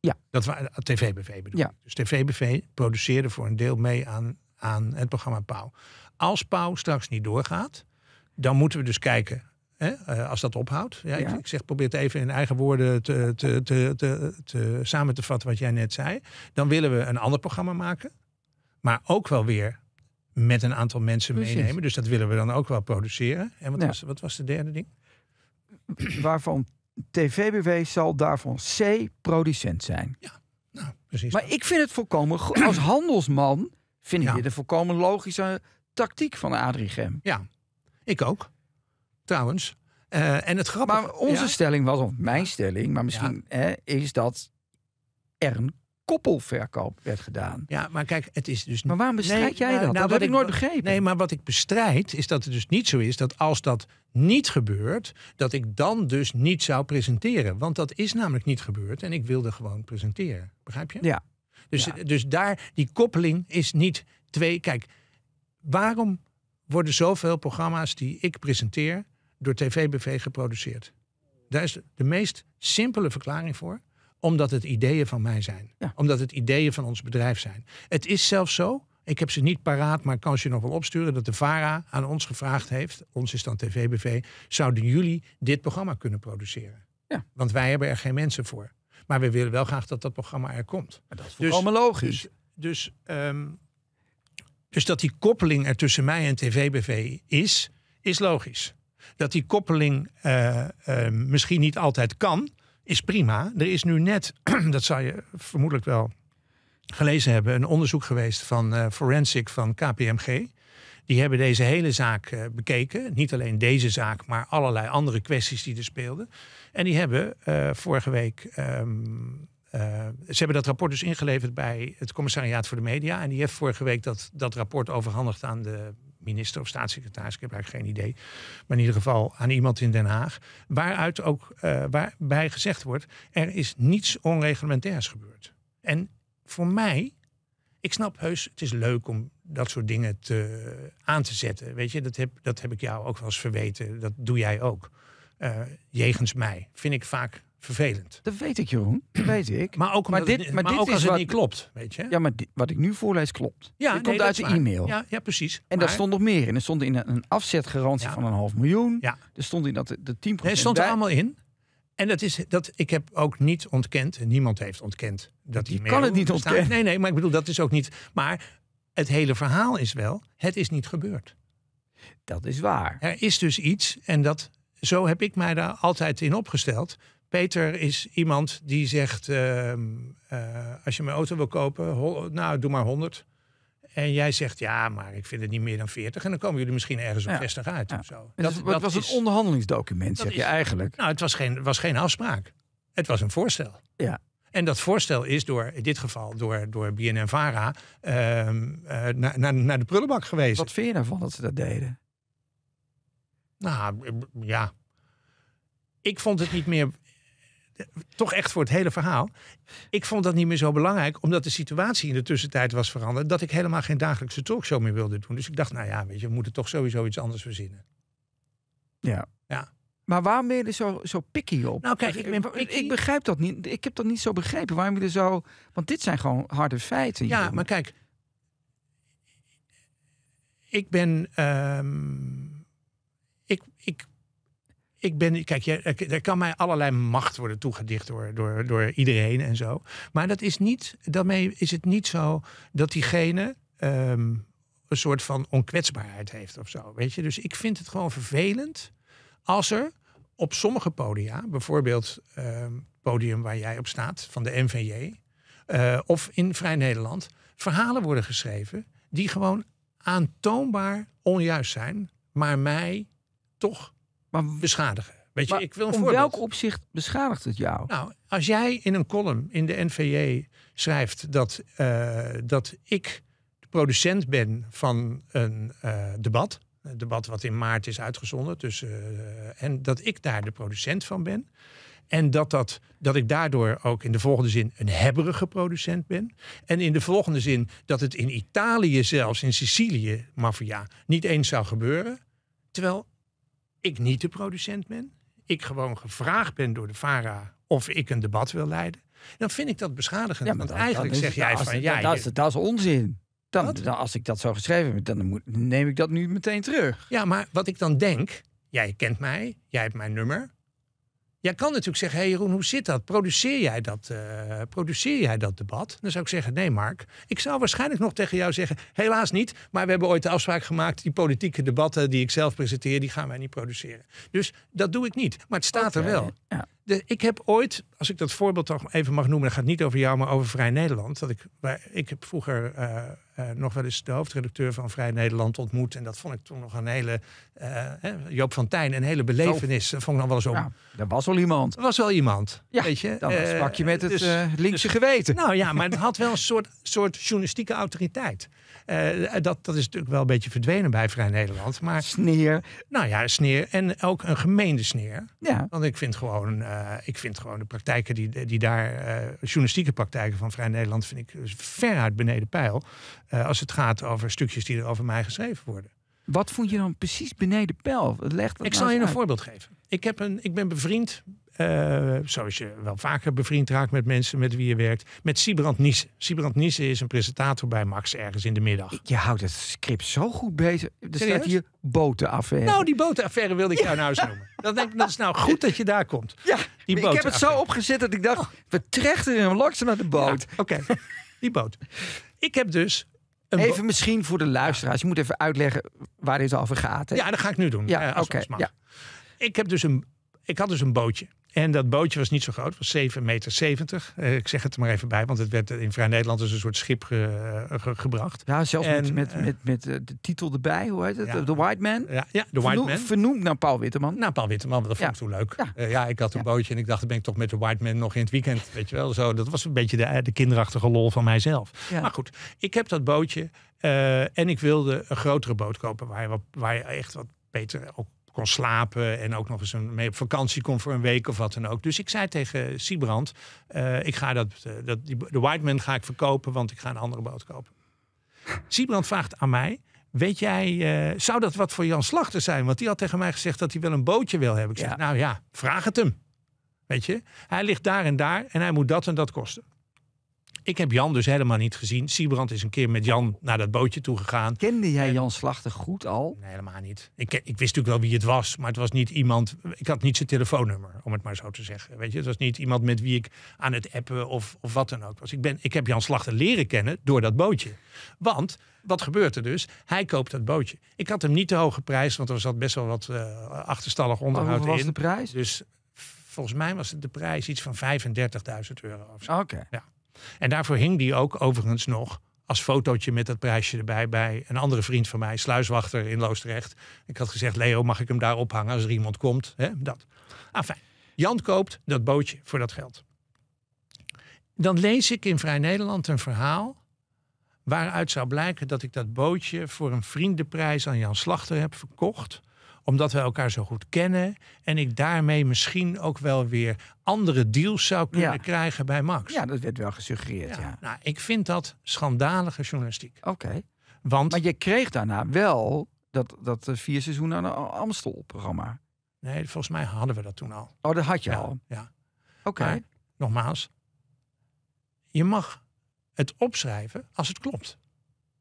Ja. Dat we eh, TVBV bedoel ja. Dus TVBV produceerde voor een deel mee aan, aan het programma Pauw. Als Pauw straks niet doorgaat, dan moeten we dus kijken Hè? Eh, als dat ophoudt. Ja, Ik, zeg, probeer het even in eigen woorden te, te, te, te, samen te vatten wat jij net zei. Dan willen we een ander programma maken. Maar ook wel weer met een aantal mensen meenemen. Dus dat willen we dan ook wel produceren. En wat, was, wat was de derde ding? Waarvan TVBW zal daarvan C producent zijn. Ja, nou, precies. Maar ik vind het volkomen als handelsman vind ik dit een volkomen logische tactiek van Adrie Gem. Ja, ik ook trouwens. Eh, en het grappige... Maar onze stelling was, of mijn stelling, maar misschien hè, is dat er een koppelverkoop werd gedaan. Ja, maar kijk, het is dus... Maar waarom bestrijd jij nou, dat? Nou, dat heb ik nooit begrepen. Nee, maar wat ik bestrijd is dat het dus niet zo is dat als dat niet gebeurt, dat ik dan dus niet zou presenteren. Want dat is namelijk niet gebeurd en ik wilde gewoon presenteren. Begrijp je? Ja. Dus, ja. dus daar, die koppeling is niet twee... Kijk, waarom worden zoveel programma's die ik presenteer door TVBV geproduceerd. Daar is de meest simpele verklaring voor omdat het ideeën van mij zijn. Omdat het ideeën van ons bedrijf zijn. Het is zelfs zo, ik heb ze niet paraat, maar kan ze nog wel opsturen, dat de VARA aan ons gevraagd heeft, ons is dan TVBV, zouden jullie dit programma kunnen produceren? Ja. Want wij hebben er geen mensen voor. Maar we willen wel graag dat dat programma er komt. dat is allemaal dus- logisch. Dus, dus, ehm, dus, dat die koppeling er tussen mij en TVBV is, is logisch. Dat die koppeling eh, eh, misschien niet altijd kan, is prima. Er is nu net, dat zou je vermoedelijk wel gelezen hebben, een onderzoek geweest van eh, Forensic van KPMG. Die hebben deze hele zaak bekeken. Niet alleen deze zaak, maar allerlei andere kwesties die er speelden. En die hebben vorige week ehm, ze hebben dat rapport dus ingeleverd bij het Commissariaat voor de Media. En die heeft vorige week dat, dat rapport overhandigd aan de minister of staatssecretaris, ik heb eigenlijk geen idee. Maar in ieder geval aan iemand in Den Haag. Waaruit ook uh, waarbij gezegd wordt: er is niets onreglementairs gebeurd. En voor mij, ik snap heus, het is leuk om dat soort dingen te, aan te zetten. Weet je, dat heb, dat heb ik jou ook wel eens verweten. Dat doe jij ook. Uh, jegens mij. Vind ik vaak vervelend. Dat weet ik, Jeroen. Dat weet ik. Maar ook, maar dit, maar, dit als is het wat, niet klopt, weet je. Ja, maar wat ik nu voorlees klopt. Ja, dit komt uit de e-mail. Ja, ja, precies. En daar stond nog meer in. Er stond in een, afzetgarantie van een half miljoen. Ja. Er stond in dat de, de 10%... Nee, stond er allemaal in. En dat is, dat, ik heb ook niet ontkend, en niemand heeft ontkend dat die Je kan het niet ontkennen. Nee, nee, maar ik bedoel, dat is ook niet... Maar het hele verhaal is wel, het is niet gebeurd. Dat is waar. Er is dus iets, en dat, zo heb ik mij daar altijd in opgesteld Peter is iemand die zegt: ehm, eh, Als je mijn auto wil kopen, nou, doe maar 100. En jij zegt: Ja, maar ik vind het niet meer dan 40. En dan komen jullie misschien ergens op 60 uit. Of zo. Dus dat, dat, was een onderhandelingsdocument, zeg je eigenlijk. Nou, het was geen, was geen afspraak. Het was een voorstel. Ja. En dat voorstel is door, in dit geval door, door BNN Vara naar, ehm, eh, naar, naar de prullenbak geweest. Wat vind je ervan dat ze dat deden? Nou ja, ik vond het niet meer toch echt voor het hele verhaal. Ik vond dat niet meer zo belangrijk, omdat de situatie in de tussentijd was veranderd, dat ik helemaal geen dagelijkse talkshow meer wilde doen. Dus ik dacht, nou ja, weet je, we moeten toch sowieso iets anders verzinnen. Ja. Ja. Maar waarom ben je er zo, zo picky op? Nou kijk, ik, begrijp dat niet. Ik heb dat niet zo begrepen. Waarom je er zo... Want dit zijn gewoon harde feiten. Ja, maar kijk. Ik ben... Ehm, ik, ik ik ben, kijk, jij, er kan mij allerlei macht worden toegedicht door, door, door iedereen en zo. Maar dat is niet, daarmee is het niet zo dat diegene ehm, een soort van onkwetsbaarheid heeft of zo. Weet je? Dus ik vind het gewoon vervelend als er op sommige podia, bijvoorbeeld um, podium waar jij op staat, van de NVJ, uh, eh, of in Vrij Nederland, verhalen worden geschreven die gewoon aantoonbaar onjuist zijn, maar mij toch maar beschadigen. Weet je, ik wil een om welk opzicht beschadigt het jou? Nou, als jij in een column in de NVJ schrijft dat, eh, dat ik de producent ben van een eh, debat. Een debat wat in maart is uitgezonden. Dus, en dat ik daar de producent van ben. En dat, dat, dat ik daardoor ook in de volgende zin een hebberige producent ben. En in de volgende zin dat het in Italië zelfs, in Sicilië, maffia, niet eens zou gebeuren. Terwijl ik niet de producent ben. Ik gewoon gevraagd ben door de VARA of ik een debat wil leiden. Dan vind ik dat beschadigend. Ja, want eigenlijk zeg jij van... Ja, dat, is, dat is onzin. Dan, dan, als ik dat zo geschreven heb, dan moet, neem ik dat nu meteen terug. Ja, maar wat ik dan denk... Jij kent mij, jij hebt mijn nummer. Jij kan natuurlijk zeggen, hé Jeroen, hoe zit dat? Produceer jij dat, uh, produceer jij dat debat? Dan zou ik zeggen, nee Mark. Ik zou waarschijnlijk nog tegen jou zeggen, helaas niet. Maar we hebben ooit de afspraak gemaakt, die politieke debatten die ik zelf presenteer, die gaan wij niet produceren. Dus dat doe ik niet. Maar het staat er wel. Ja ik heb ooit, als ik dat voorbeeld toch even mag noemen, dat gaat niet over jou, maar over Vrij Nederland. Dat ik, ik heb vroeger eh, eh, nog wel eens de hoofdredacteur van Vrij Nederland ontmoet. En dat vond ik toen nog een hele, eh, Joop van Tijn, een hele belevenis. Dat vond ik dan wel eens om. er was wel iemand. Er was wel iemand, ja, weet je. Dan sprak je met het dus, linkse dus- geweten. Nou ja, maar het had wel een soort, soort journalistieke autoriteit. dat, dat is natuurlijk wel een beetje verdwenen bij Vrij Nederland. Maar, sneer. Nou ja, sneer. En ook een gemeende sneer. Ja. Want ik vind gewoon eh, ik vind gewoon de praktijken die, die daar, eh, journalistieke praktijken van Vrij Nederland, vind ik dus uit beneden pijl. Eh, als het gaat over stukjes die er over mij geschreven worden. Wat vond je dan precies beneden pijl? Leg ik zal je een voorbeeld geven. Ik, heb een, ik ben bevriend uh, zoals je wel vaker bevriend raakt met mensen met wie je werkt, met Sibrand Nies Sibrand Nies is een presentator bij Max ergens in de middag. Je houdt het script zo goed bezig. Er staat hier botenaffaire. Nou, die botenaffaire wilde ik jou nou eens noemen. Dat, denk ik, dat is nou goed dat je daar komt. Ja, die ik heb het zo opgezet dat ik dacht, we trechten hem langzaam naar de boot. Oké, die boot. Ik heb dus Even misschien voor de luisteraars. Je moet even uitleggen waar dit over gaat. Hè? Ja, dat ga ik nu doen. Ja, eh, Ja. Ik, heb dus een, ik had dus een bootje. En dat bootje was niet zo groot, was 7,70 meter. Eh, ik zeg het er maar even bij, want het werd in Vrij Nederland als dus een soort schip eh, gebracht. Ja, zelfs met, met, eh, met, met, de titel erbij, hoe heet het? de White Man? Ja, ja de White Man. Vernoemd naar Paul Witteman. Nou, Paul Witteman, dat vond ik zo leuk. ja. ik had een bootje en ik dacht, dan ben ik toch met de White Man nog in het weekend. Weet je wel, zo. Dat was een beetje de, kinderachtige lol van mijzelf. Maar goed, ik heb dat bootje en ik wilde een grotere boot kopen waar je, waar je echt wat beter ook kon slapen. En ook nog eens een, mee op vakantie kon voor een week of wat dan ook. Dus ik zei tegen Siebrand, eh, ik ga dat, eh, dat, die, de White Man ga ik verkopen, want ik ga een andere boot kopen. Siebrand vraagt aan mij, weet jij, eh, zou dat wat voor Jan Slachter zijn? Want die had tegen mij gezegd dat hij wel een bootje wil hebben. Ik zeg, nou ja, vraag het hem. Weet je, hij ligt daar en daar en hij moet dat en dat kosten. Ik heb Jan dus helemaal niet gezien. Siebrand is een keer met Jan naar dat bootje toe gegaan. Kende jij Jan Slachter goed al? Nee, helemaal niet. Ik, ik wist natuurlijk wel wie het was, maar het was niet iemand. Ik had niet zijn telefoonnummer, om het maar zo te zeggen. Weet je, het was niet iemand met wie ik aan het appen of, of wat dan ook was. Ik, ben, ik heb Jan Slachter leren kennen door dat bootje. Want wat gebeurt er dus? Hij koopt dat bootje. Ik had hem niet te hoge prijs, want er zat best wel wat eh, achterstallig oh, onderhoud in. was de prijs? Dus volgens mij was het de prijs iets van 35.000 euro of zo. Oké. Ja. En daarvoor hing die ook overigens nog als fotootje met dat prijsje erbij bij een andere vriend van mij, sluiswachter in Loosdrecht. Ik had gezegd, Leo, mag ik hem daar ophangen als er iemand komt? dat. Enfin, Jan koopt dat bootje voor dat geld. Dan lees ik in Vrij Nederland een verhaal waaruit zou blijken dat ik dat bootje voor een vriendenprijs aan Jan Slachter heb verkocht omdat we elkaar zo goed kennen. En ik daarmee misschien ook wel weer andere deals zou kunnen krijgen bij Max. Ja, dat werd wel gesuggereerd. Ja. ja. Nou, ik vind dat schandalige journalistiek. Oké. Want, maar je kreeg daarna wel dat, dat vier seizoenen aan Amstel-programma. Nee, volgens mij hadden we dat toen al. Oh, dat had je al? Ja. Oké. Nogmaals, je mag het opschrijven als het klopt.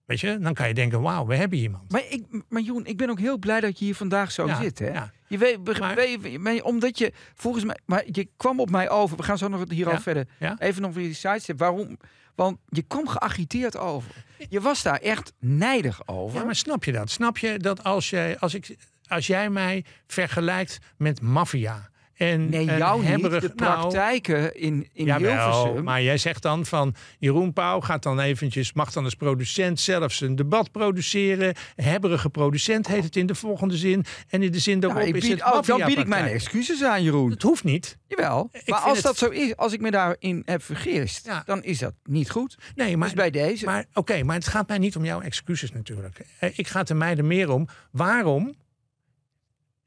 Weet je, dan kan je denken, wauw, we hebben iemand. Maar, ik, maar Joen, ik ben ook heel blij dat je hier vandaag zo zit. Hè? Ja. Je weet, maar, weet, omdat je volgens mij, maar je kwam op mij over. We gaan zo nog hierover verder. Even nog weer die sidestep. Waarom? Want je kwam geagiteerd over. Je was daar echt nijdig over. Ja, maar snap je dat? Snap je dat als jij, als ik, als jij mij vergelijkt met maffia? En, nee, jou niet. de nou, praktijken in, in jawel, Hilversum. Maar jij zegt dan van Jeroen Pauw gaat dan eventjes, mag dan als producent zelfs een debat produceren. Hebberige producent heet het in de volgende zin. En in de zin daarop is het oh, Dan bied ik mijn excuses aan, Jeroen. Het hoeft niet. Jawel. maar als dat zo is, als ik me daarin heb vergist, dan is dat niet goed. Nee, dus maar, dus bij deze. Maar oké, maar het gaat mij niet om jouw excuses natuurlijk. Eh, ik ga er mij er meer om. Waarom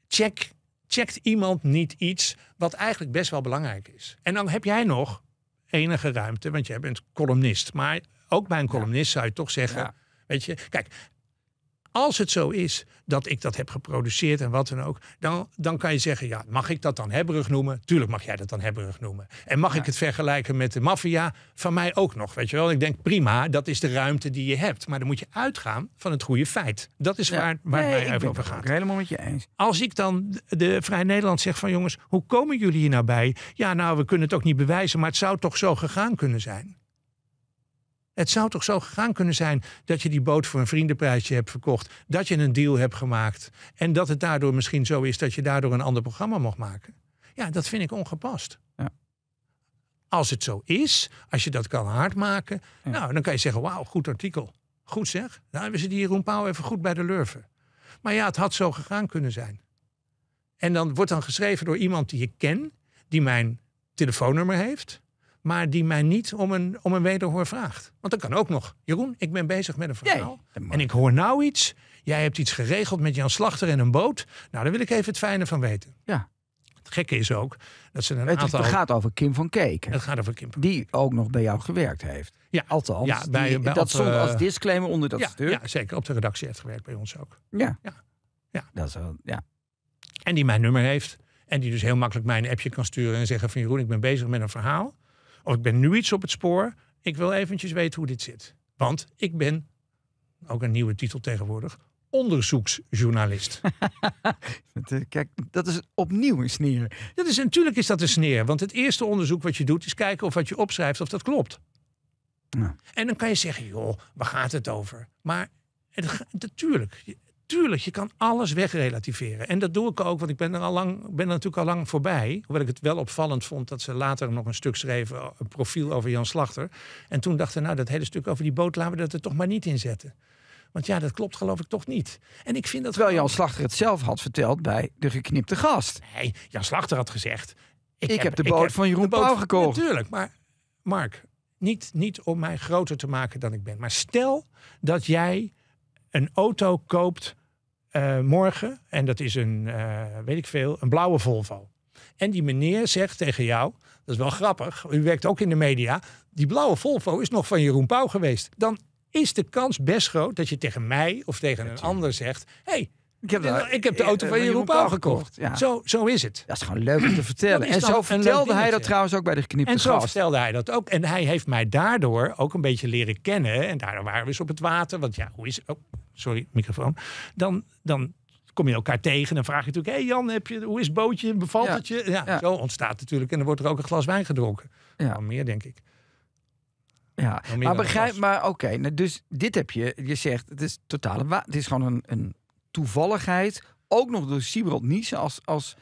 check checkt iemand niet iets wat eigenlijk best wel belangrijk is? En dan heb jij nog enige ruimte, want jij bent columnist. Maar ook bij een columnist zou je toch zeggen. Weet je, kijk, als het zo is dat ik dat heb geproduceerd en wat dan ook, dan, dan kan je zeggen: ja, mag ik dat dan hebberig noemen? Tuurlijk mag jij dat dan hebberig noemen. En mag ik het vergelijken met de maffia? Van mij ook nog, weet je wel. Ik denk: prima, dat is de ruimte die je hebt. Maar dan moet je uitgaan van het goede feit. Dat is waar, waar nee, mij over gaat. Ik helemaal met je eens. Als ik dan de Vrij Nederland zeg: van jongens, hoe komen jullie hier nou bij? Ja, nou, we kunnen het ook niet bewijzen, maar het zou toch zo gegaan kunnen zijn. Het zou toch zo gegaan kunnen zijn dat je die boot voor een vriendenprijsje hebt verkocht. Dat je een deal hebt gemaakt. En dat het daardoor misschien zo is dat je daardoor een ander programma mag maken. Ja, dat vind ik ongepast. Ja. Als het zo is, als je dat kan hardmaken, nou, dan kan je zeggen: wauw, goed artikel. Goed zeg. Nou we ze die Jeroen Pauw even goed bij de lurven. Maar ja, het had zo gegaan kunnen zijn. En dan wordt dan geschreven door iemand die ik ken, die mijn telefoonnummer heeft maar die mij niet om een, om een wederhoor vraagt. Want dat kan ook nog. Jeroen, ik ben bezig met een verhaal. en ik hoor nou iets. Jij hebt iets geregeld met Jan Slachter in een boot. Nou, daar wil ik even het fijne van weten. Ja. Het gekke is ook dat ze een het, aantal... Het gaat over Kim van Keek. Het gaat over Kim van Keek. Die ook nog bij jou gewerkt heeft. Ja. Althans, ja, bij, dat stond als disclaimer onder dat ja, stuk. Ja, zeker. Op de redactie heeft gewerkt bij ons ook. Ja. ja. ja. Dat is wel, ja. En die mijn nummer heeft. En die dus heel makkelijk mij een appje kan sturen en zeggen van Jeroen, ik ben bezig met een verhaal of oh, ik ben nu iets op het spoor. Ik wil eventjes weten hoe dit zit. Want ik ben, ook een nieuwe titel tegenwoordig, onderzoeksjournalist. Eh, kijk, dat is opnieuw een sneer. Dat is, natuurlijk is dat een sneer. Want het eerste onderzoek wat je doet is kijken of wat je opschrijft of dat klopt. En dan kan je zeggen, joh, waar gaat het over? Maar het, natuurlijk, tuurlijk, je kan alles wegrelativeren. En dat doe ik ook, want ik ben er, al lang, ben er natuurlijk al lang voorbij. Hoewel ik het wel opvallend vond dat ze later nog een stuk schreven, een profiel over Jan Slachter. En toen dachten, nou, dat hele stuk over die boot, laten we dat er toch maar niet in zetten. Want ja, dat klopt geloof ik toch niet. En ik vind dat... Terwijl Jan Slachter het zelf had verteld bij De Geknipte Gast. Nee, Jan Slachter had gezegd... Ik, heb, de boot van Jeroen Pauw gekocht. Natuurlijk, maar Mark, niet, niet om mij groter te maken dan ik ben. Maar stel dat jij een auto koopt eh, morgen, en dat is een, eh, weet ik veel, een blauwe Volvo. En die meneer zegt tegen jou, dat is wel grappig, u werkt ook in de media, die blauwe Volvo is nog van Jeroen Pauw geweest. Dan is de kans best groot dat je tegen mij of tegen een ander zegt, hey, ik heb, de eh, auto eh, van Jeroen Pauw gekocht. Zo, zo is het. Dat is gewoon leuk om te vertellen. En zo vertelde hij dat trouwens ook bij de geknipte En zo vertelde hij dat ook. En hij heeft mij daardoor ook een beetje leren kennen. En daardoor waren we eens op het water. Want ja, hoe is... Oh, sorry, microfoon. Dan, dan kom je elkaar tegen en vraag je natuurlijk... hey Jan, heb je, hoe is het bootje? Bevalt ja. het je? Ja, Zo ontstaat natuurlijk. En dan wordt er ook een glas wijn gedronken. Ja. meer, denk ik. Ja, maar begrijp, maar oké, nou, dus dit heb je, je zegt, het is totale, het is gewoon een, een toevalligheid ook nog door Sibrand Niesen als, als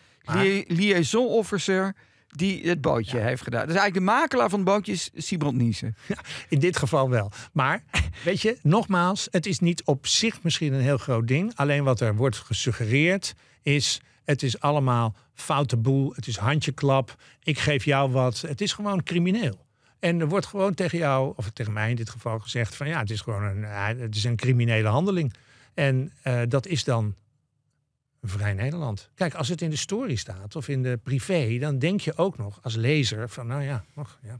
liaison officer die het bootje heeft gedaan. Dus eigenlijk de makelaar van het bootje is Sibrand Niesen. Ja, in dit geval wel. Maar weet je, nogmaals, het is niet op zich misschien een heel groot ding. Alleen wat er wordt gesuggereerd is... Het is allemaal foute boel. Het is handjeklap. Ik geef jou wat. Het is gewoon crimineel. En er wordt gewoon tegen jou, of tegen mij in dit geval, gezegd: van ja, het is gewoon een, eh, het is een criminele handeling. En eh, dat is dan Vrij Nederland. Kijk, als het in de story staat of in de privé, dan denk je ook nog als lezer van, nou ja, ja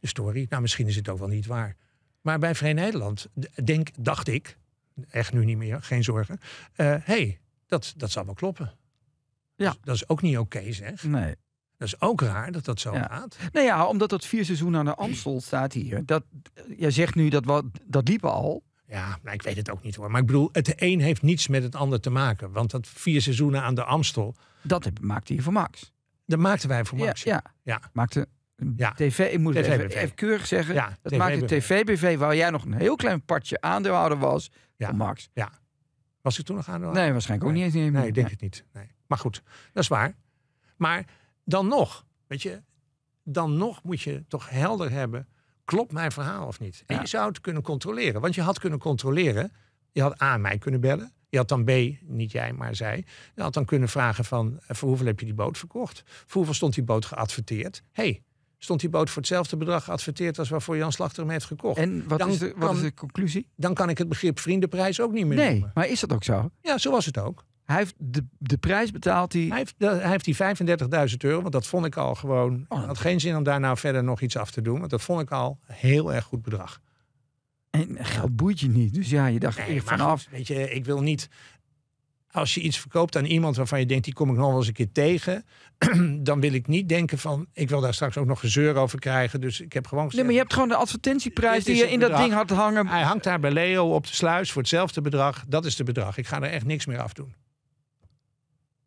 de story. Nou, misschien is het ook wel niet waar. Maar bij Vrij Nederland denk, dacht ik, echt nu niet meer, geen zorgen. Hé, eh, hey, dat, dat zal wel kloppen. Ja. dat is ook niet oké, zeg. Nee. Dat is ook raar dat dat zo gaat. Nou ja, omdat dat vier seizoenen aan de Amstel staat hier. Dat, jij zegt nu dat wat, dat liep al. Ja, nou, ik weet het ook niet hoor. Maar ik bedoel, het een heeft niets met het ander te maken. Want dat vier seizoenen aan de Amstel. Dat maakte je voor Max. Dat maakten wij voor Max. Ja, ja. ja. Maakte TV, ik moet even, even, keurig zeggen. Ja, dat TV bv waar jij nog een heel klein partje aandeelhouder was. Ja. Voor Max. Ja. Was ik toen nog aandeelhouder? Nee, waarschijnlijk ook niet eens. Nee, ik denk het niet. Nee. Maar goed, dat is waar. Maar dan nog, weet je, dan nog moet je toch helder hebben klopt mijn verhaal of niet? En je zou het kunnen controleren. Want je had kunnen controleren. Je had A, mij kunnen bellen. Je had dan B, niet jij, maar zij. Je had dan kunnen vragen van, eh, voor hoeveel heb je die boot verkocht? Voor hoeveel stond die boot geadverteerd? hey, stond die boot voor hetzelfde bedrag geadverteerd als waarvoor Jan Slachter hem heeft gekocht. En wat, is, de, wat is de conclusie? Dan kan ik het begrip vriendenprijs ook niet meer nee, noemen. maar is dat ook zo? Ja, zo was het ook. Hij heeft de, de prijs betaald Hij heeft, eh, hij heeft die 35.000 euro, want dat vond ik al gewoon... Oh, had geen zin om daar nou verder nog iets af te doen. Want dat vond ik al heel erg goed bedrag. En geld boeit je niet. Dus ja, je dacht nee, echt vanaf... weet je, ik wil niet... Als je iets verkoopt aan iemand waarvan je denkt... die kom ik nog wel eens een keer tegen... dan wil ik niet denken van... ik wil daar straks ook nog gezeur over krijgen. Dus ik heb gewoon... nee, maar je hebt gewoon de advertentieprijs die je in dat ding had hangen. Hij hangt daar bij Leo op de sluis voor hetzelfde bedrag. Dat is de bedrag. Ik ga er echt niks meer af doen.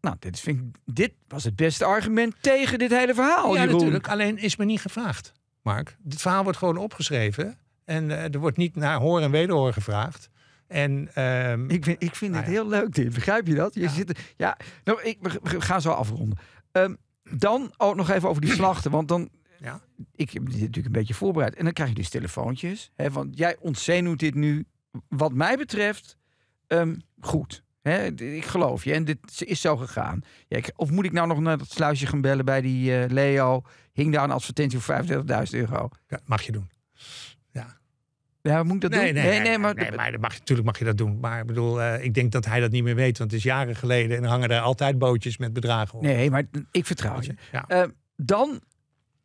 Nou, dit, vind ik, dit was het beste argument tegen dit hele verhaal. Ja, natuurlijk. Alleen is me niet gevraagd, Mark. Dit verhaal wordt gewoon opgeschreven. En eh, er wordt niet naar hoor en wederhoor gevraagd. En, ehm, ik vind, ik vind nou het heel leuk, dit. Begrijp je dat? Je ja. Zit, ja, nou, ik, ga gaan zo afronden. Ehm, dan ook nog even over die slachten. Want dan, ja. ik heb dit natuurlijk een beetje voorbereid. En dan krijg je dus telefoontjes. Hè, want jij ontzenuwt dit nu, wat mij betreft, ehm, goed. Hè, ik geloof je. En dit is zo gegaan. Ja, ik, of moet ik nou nog naar dat sluisje gaan bellen bij die eh, Leo? Hing daar een advertentie voor 35.000 euro. mag je doen. Ja. Ja, moet dat nee, doen? Nee, nee, nee, maar, nee, maar mag, natuurlijk mag je dat doen. Maar ik bedoel, eh, ik denk dat hij dat niet meer weet. Want het is jaren geleden en hangen daar altijd bootjes met bedragen op. Nee, maar ik vertrouw je. Eh, dan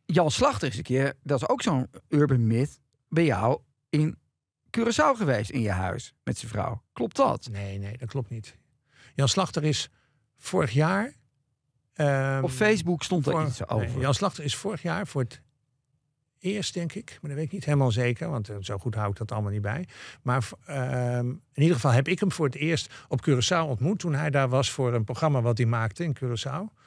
Jan Slachter is een keer, dat is ook zo'n urban myth, bij jou in Curaçao geweest in je huis met zijn vrouw. Klopt dat? Nee, nee, dat klopt niet. Jan Slachter is vorig jaar. Ehm, op Facebook stond er iets over. Jan Slachter is vorig jaar voor het eerst, denk ik. Maar dat weet ik niet helemaal zeker, want eh, zo goed hou ik dat allemaal niet bij. Maar ehm, in ieder geval heb ik hem voor het eerst op Curaçao ontmoet. Toen hij daar was voor een programma wat hij maakte in Curaçao.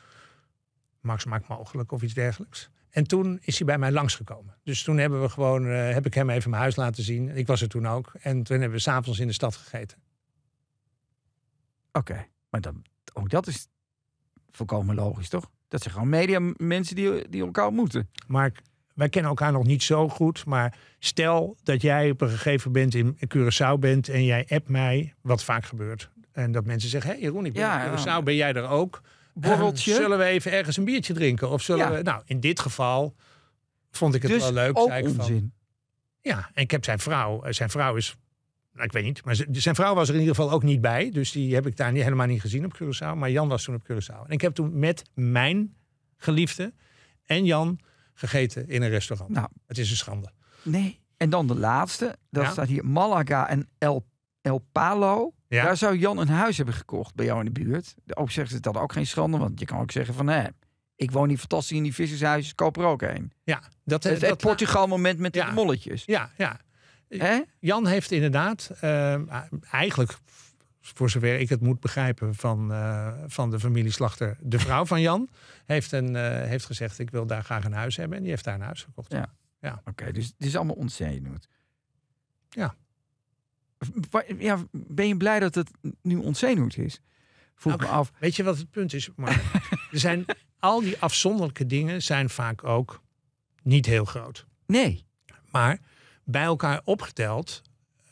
Max maakt mogelijk of iets dergelijks. En toen is hij bij mij langsgekomen. Dus toen hebben we gewoon, eh, heb ik hem even mijn huis laten zien. Ik was er toen ook. En toen hebben we s'avonds in de stad gegeten. Oké, maar dan, ook dat is volkomen logisch, toch? Dat zijn gewoon media mensen die, die elkaar ontmoeten. Mark, wij kennen elkaar nog niet zo goed. Maar stel dat jij op een gegeven moment in Curaçao bent en jij appt mij, wat vaak gebeurt. En dat mensen zeggen, hé hey Jeroen, ik ben ja, in Curaçao, ben jij er ook? borreltje. Ehm, zullen we even ergens een biertje drinken? Of zullen we... Nou, in dit geval vond ik het dus wel leuk. Ook onzin. ja, en ik heb zijn vrouw. Eh, zijn vrouw is... Nou, ik weet niet, maar zijn vrouw was er in ieder geval ook niet bij. Dus die heb ik daar niet, helemaal niet gezien op Curaçao. Maar Jan was toen op Curaçao. En ik heb toen met mijn geliefde en Jan gegeten in een restaurant. Nou, het is een schande. Nee. En dan de laatste. Dat staat hier Malaga en El, El Palo. Ja. Daar zou Jan een huis hebben gekocht bij jou in de buurt. Ook zegt ze dat ook geen schande, want je kan ook zeggen van... Hè, ik woon hier fantastisch in die vissershuis, koop er ook een. Ja, dat, het, Portugal-moment met ja, de molletjes. Ja, ja. Jan heeft inderdaad, eh, eigenlijk voor zover ik het moet begrijpen van, eh, van de familieslachter, de vrouw van Jan, heeft, een, eh, heeft gezegd: Ik wil daar graag een huis hebben. En die heeft daar een huis gekocht. Ja. ja. Oké, dus het is allemaal ontzettend. Ja ja, ben je blij dat het nu ontzenuwd is? Vroeg nou, me af. Weet je wat het punt is? Maar er zijn, al die afzonderlijke dingen zijn vaak ook niet heel groot. Nee. Maar bij elkaar opgeteld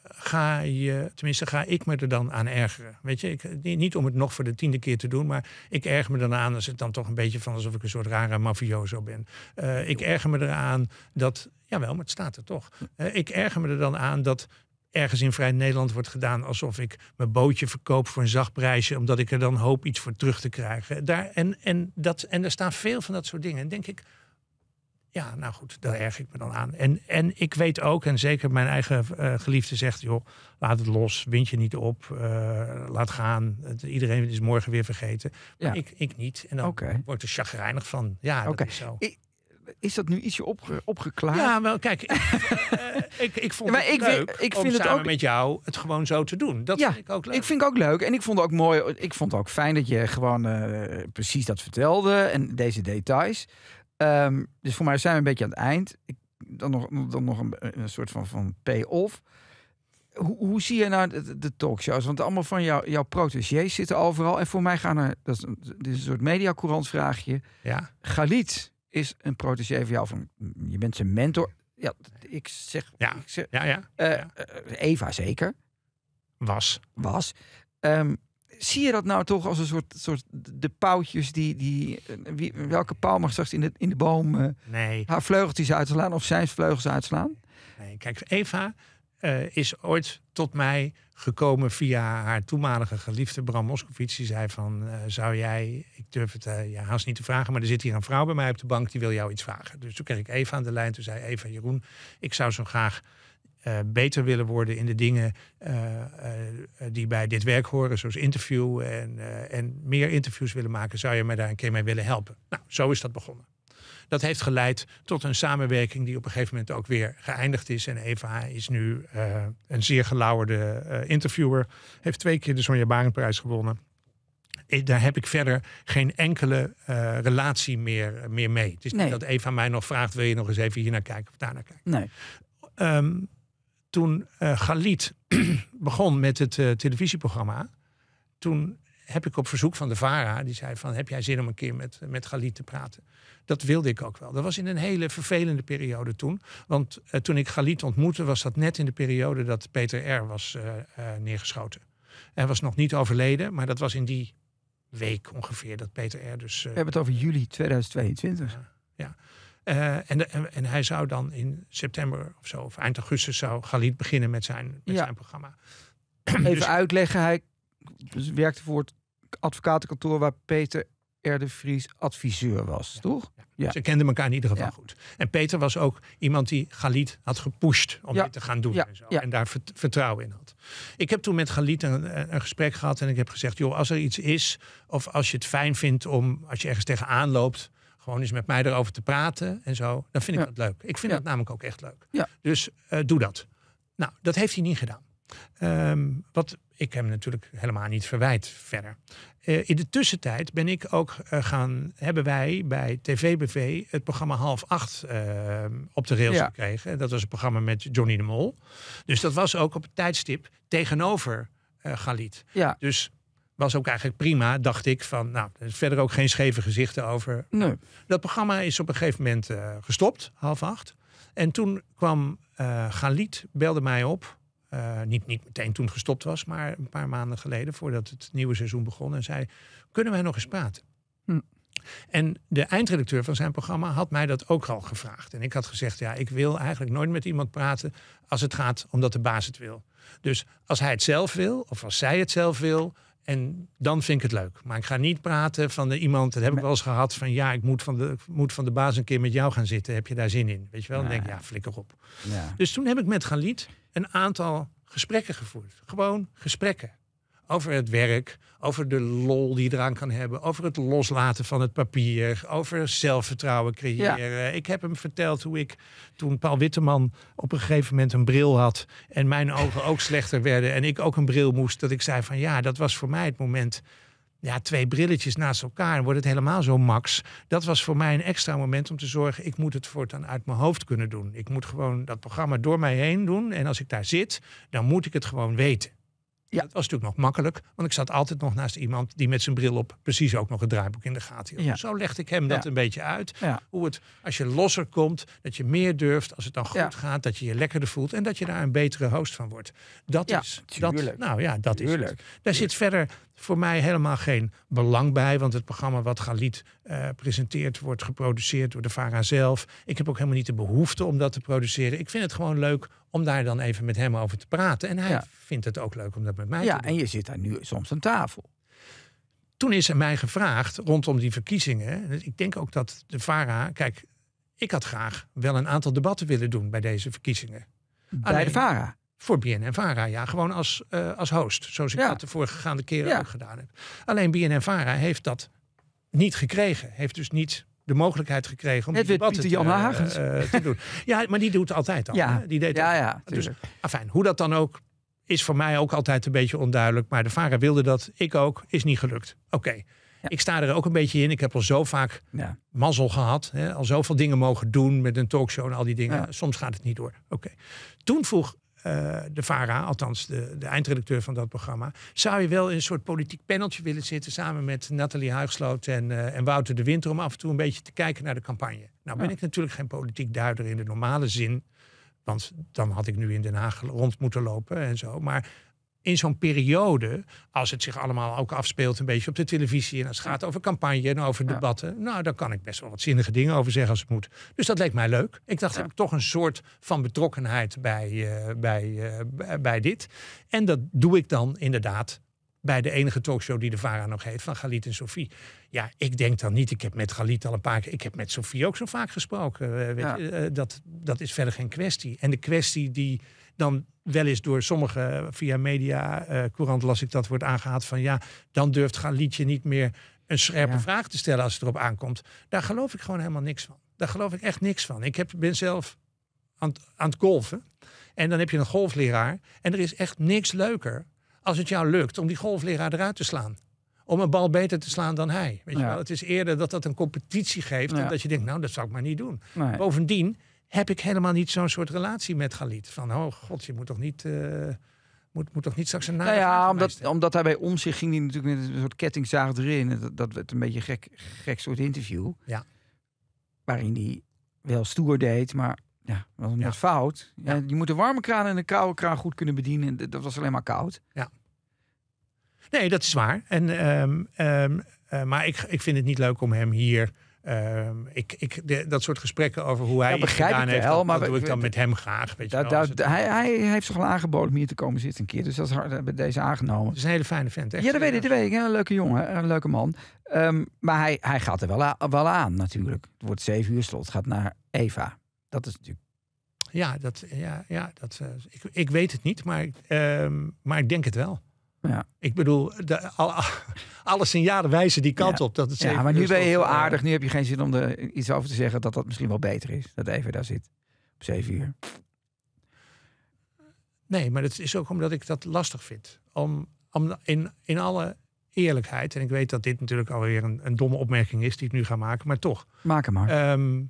eh, ga je, tenminste ga ik me er dan aan ergeren. Weet je, ik, niet om het nog voor de tiende keer te doen, maar ik erger me dan aan als het dan toch een beetje van alsof ik een soort rare mafioso ben. Eh, ik erger me eraan dat, jawel, maar het staat er toch. Eh, ik erger me er dan aan dat ergens in Vrij Nederland wordt gedaan alsof ik mijn bootje verkoop voor een zacht prijsje, omdat ik er dan hoop iets voor terug te krijgen. Daar, en, en, dat, en er staan veel van dat soort dingen. En denk ik, ja, nou goed, daar erg ik me dan aan. En, en ik weet ook, en zeker mijn eigen eh, geliefde zegt, joh, laat het los, wind je niet op, eh, laat gaan. Het, iedereen is morgen weer vergeten. Maar ja. ik, ik niet. En dan wordt word er chagrijnig van. Ja, okay. zo is dat nu ietsje opge opgeklaard? Ja, wel, kijk, ik, eh, ik, vond maar het ik leuk ik vind om het samen ook... met jou het gewoon zo te doen. Dat ja, vind ik ook leuk. Ik vind het ook leuk. En ik vond het ook mooi. Ik vond het ook fijn dat je gewoon eh, precies dat vertelde en deze details. Ehm, dus voor mij zijn we een beetje aan het eind. Ik, dan nog, dan nog een, een soort van, van pay-off. Hoe, hoe, zie je nou de, talkshows? Want allemaal van jou, jouw protégés zitten overal. En voor mij gaan er, dat is een, dit is een soort mediacourant vraagje. Ja. Galit is een protégé van jou. Van, je bent zijn mentor. Ja, ik zeg. Ja, ja, ja, eh, eh, Eva zeker. Was. Was. Ehm, zie je dat nou toch als een soort, soort de pauwtjes die, die eh, wie, welke pauw mag straks in de, in de boom nee. haar vleugeltjes uitslaan of zijn vleugels uitslaan? Nee, kijk, Eva is ooit tot mij gekomen via haar toenmalige geliefde Bram Moskowitz. Die zei van, eh, zou jij, ik durf het eh, ja, haast niet te vragen... maar er zit hier een vrouw bij mij op de bank, die wil jou iets vragen. Dus toen kreeg ik Eva aan de lijn. Toen zei Eva, Jeroen, ik zou zo graag eh, beter willen worden in de dingen die bij dit werk horen... zoals interview en, en meer interviews willen maken. Zou je mij daar een keer mee willen helpen? Nou, zo is dat begonnen. Dat heeft geleid tot een samenwerking die op een gegeven moment ook weer geëindigd is. En Eva is nu eh, een zeer gelauwerde eh, interviewer. Heeft twee keer de Sonja Barendprijs gewonnen. Ik, eh, daar heb ik verder geen enkele relatie meer, meer mee. Het is niet dat Eva mij nog vraagt: wil je nog eens even hier naar kijken of daar naar kijken? Nee. Ehm, toen Galit begon met het televisieprogramma, toen heb ik op verzoek van de VARA, die zei van heb jij zin om een keer met, met Galit te praten? Dat wilde ik ook wel. Dat was in een hele vervelende periode toen. Want eh, toen ik Galit ontmoette was dat net in de periode dat Peter R. was eh, eh, neergeschoten. Hij was nog niet overleden, maar dat was in die week ongeveer dat Peter R. dus... We hebben het over juli 2022. ja. Uh, en, en, hij zou dan in september of zo, of eind augustus, zou Galit beginnen met zijn, met zijn programma. Even dus- uitleggen, hij dus werkte voor het advocatenkantoor waar Peter Erde Vries adviseur was, toch? Ja. Ze kenden elkaar in ieder geval goed. En Peter was ook iemand die Galit had gepusht om dit te gaan doen. En, zo, en, daar vertrouwen in had. Ik heb toen met Galit een, een, gesprek gehad en ik heb gezegd... joh, als er iets is of als je het fijn vindt om, als je ergens tegenaan loopt... gewoon eens met mij erover te praten en zo, dan vind ik dat leuk. Ik vind dat namelijk ook echt leuk. Dus eh, doe dat. Nou, dat heeft hij niet gedaan. Ehm, wat ik hem natuurlijk helemaal niet verwijt verder. Eh, in de tussentijd ben ik ook eh, gaan, hebben wij bij TVBV het programma half acht eh, op de rails gekregen. Dat was een programma met Johnny de Mol. Dus dat was ook op het tijdstip tegenover Galit. Ja. Dus was ook eigenlijk prima, dacht ik. Van, nou, verder ook geen scheve gezichten over. Nee. Dat programma is op een gegeven moment gestopt, half acht. En toen kwam Galit, belde mij op eh, niet, niet meteen toen gestopt was, maar een paar maanden geleden, voordat het nieuwe seizoen begon. En zei: Kunnen wij nog eens praten? Hm. En de eindredacteur van zijn programma had mij dat ook al gevraagd. En ik had gezegd: Ja, ik wil eigenlijk nooit met iemand praten als het gaat omdat de baas het wil. Dus als hij het zelf wil, of als zij het zelf wil, en dan vind ik het leuk. Maar ik ga niet praten van de, iemand, dat heb ik wel eens gehad, van ja, ik moet van, de, moet van de baas een keer met jou gaan zitten. Heb je daar zin in? Weet je wel? Dan denk ik, ja, flikker op. Ja. Dus toen heb ik met Galit een aantal gesprekken gevoerd. Gewoon gesprekken. Over het werk, over de lol die je eraan kan hebben, over het loslaten van het papier, over zelfvertrouwen creëren. Ik heb hem verteld hoe ik toen Paul Witteman op een gegeven moment een bril had en mijn ogen ook slechter werden en ik ook een bril moest, dat ik zei van ja, dat was voor mij het moment ja, twee brilletjes naast elkaar wordt het helemaal zo max. Dat was voor mij een extra moment om te zorgen, ik moet het voortaan uit mijn hoofd kunnen doen. Ik moet gewoon dat programma door mij heen doen. En als ik daar zit, dan moet ik het gewoon weten. Ja. Dat was natuurlijk nog makkelijk, want ik zat altijd nog naast iemand die met zijn bril op precies ook nog het draaiboek in de gaten Ja. Zo legde ik hem dat een beetje uit. Hoe het, als je losser komt, dat je meer durft, als het dan goed gaat, dat je je lekkerder voelt en dat je daar een betere host van wordt. Dat is natuurlijk dat. Nou ja, dat is. Het. Daar zit verder voor mij helemaal geen belang bij, want het programma wat Galit eh, presenteert wordt geproduceerd door de VARA zelf. Ik heb ook helemaal niet de behoefte om dat te produceren. Ik vind het gewoon leuk om daar dan even met hem over te praten. En hij vindt het ook leuk om dat met mij ja, te doen. Ja, en je zit daar nu soms aan tafel. Toen is er mij gevraagd rondom die verkiezingen. Dus ik denk ook dat de VARA. Kijk, ik had graag wel een aantal debatten willen doen bij deze verkiezingen. Bij Alleen, de VARA? Voor VARA, ja. Gewoon als, eh, als host. Zoals ik ja. dat de gaande keren ook gedaan heb. Alleen Vara heeft dat niet gekregen. Heeft dus niet de mogelijkheid gekregen om Net die debatten Jan te eh, eh, doen. Ja, maar die doet altijd al. Ja, hè? die deed ja, ja dus, afijn, hoe dat dan ook, is voor mij ook altijd een beetje onduidelijk. Maar de vader wilde dat, ik ook, is niet gelukt. Oké, ik sta er ook een beetje in. Ik heb al zo vaak mazzel gehad, hè? al zoveel dingen mogen doen met een talkshow en al die dingen. Soms gaat het niet door. Oké, toen vroeg eh, de VARA, althans de, de, eindredacteur van dat programma, zou je wel in een soort politiek paneltje willen zitten samen met Nathalie Huigsloot en, eh, en Wouter de Winter om af en toe een beetje te kijken naar de campagne. Nou ben ik natuurlijk geen politiek duider in de normale zin, want dan had ik nu in Den Haag rond moeten lopen en zo. Maar in zo'n periode, als het zich allemaal ook afspeelt een beetje op de televisie en als het gaat over campagne en over debatten, nou, dan kan ik best wel wat zinnige dingen over zeggen als het moet. Dus dat leek mij leuk. Ik dacht, ja. heb ik toch een soort van betrokkenheid bij, eh, bij, eh, bij dit. En dat doe ik dan inderdaad bij de enige talkshow die de VARA nog heeft, van Galit en Sofie. Ja, ik denk dan niet. Ik heb met Galit al een paar keer. Ik heb met Sofie ook zo vaak gesproken. Eh, weet je, dat, dat is verder geen kwestie. En de kwestie die dan wel eens door sommige eh, via media, uh, courant las ik dat wordt aangehaald van ja, dan durft gaan liedje niet meer een scherpe vraag te stellen als het erop aankomt. Daar geloof ik gewoon helemaal niks van. Daar geloof ik echt niks van. Ik heb, ben zelf aan, het golven. En dan heb je een golfleraar. En er is echt niks leuker als het jou lukt om die golfleraar eruit te slaan om een bal beter te slaan dan hij. Weet je wel? Het is eerder dat dat een competitie geeft. En dat je denkt, nou, dat zou ik maar niet doen. Bovendien, heb ik helemaal niet zo'n soort relatie met Galit. Van, oh god, je moet toch niet... Eh, moet, moet toch niet straks een naam. Nou ja, omdat, omdat hij bij om zich ging, die natuurlijk met een soort kettingzaag erin. Dat, dat werd een beetje gek, gek soort interview. Ja. Waarin hij wel stoer deed, maar ja, was net fout. Je moet de warme kraan en een koude kraan goed kunnen bedienen. En dat was alleen maar koud. Ja. Nee, dat is waar. En, ehm, ehm, eh, maar ik, ik vind het niet leuk om hem hier Ehm, ik, ik, dat soort gesprekken over hoe hij ja, begrijp gedaan heeft, wel, dat, maar dat doe ik dan met hem graag. Weet hij, hij, heeft zich al aangeboden om hier te komen zitten een keer. Dus dat is hard, deze aangenomen. Het is een hele fijne vent, echt. Ja, dat weet ik. Dat weet ik. Een leuke jongen, een leuke man. Ehm, maar hij, hij gaat er wel, aan, wel aan, natuurlijk. Het wordt zeven uur slot, gaat naar Eva. Dat is natuurlijk... Ja, dat, ja, ja, dat, eh, ik, ik weet het niet, maar, ehm, maar ik denk het wel. Ja. Ik bedoel, al, alle signalen wijzen die kant op. Dat het ja, maar nu ben je heel eh, aardig. Nu heb je geen zin om er iets over te zeggen dat dat misschien wel beter is. Dat even daar zit op zeven uur. Nee, maar dat is ook omdat ik dat lastig vind. Om, om in, in alle eerlijkheid, en ik weet dat dit natuurlijk alweer een, een domme opmerking is die ik nu ga maken, maar toch. Maak hem maar. Ehm,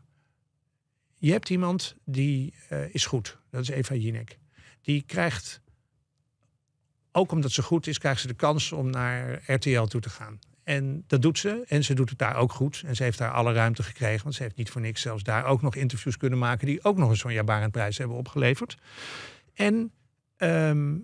je hebt iemand die eh, is goed. Dat is Eva Jinek. Die krijgt ook omdat ze goed is, krijgt ze de kans om naar RTL toe te gaan. En dat doet ze. En ze doet het daar ook goed. En ze heeft daar alle ruimte gekregen. Want ze heeft niet voor niks zelfs daar ook nog interviews kunnen maken. die ook nog eens een jaarbarend prijs hebben opgeleverd. En ehm,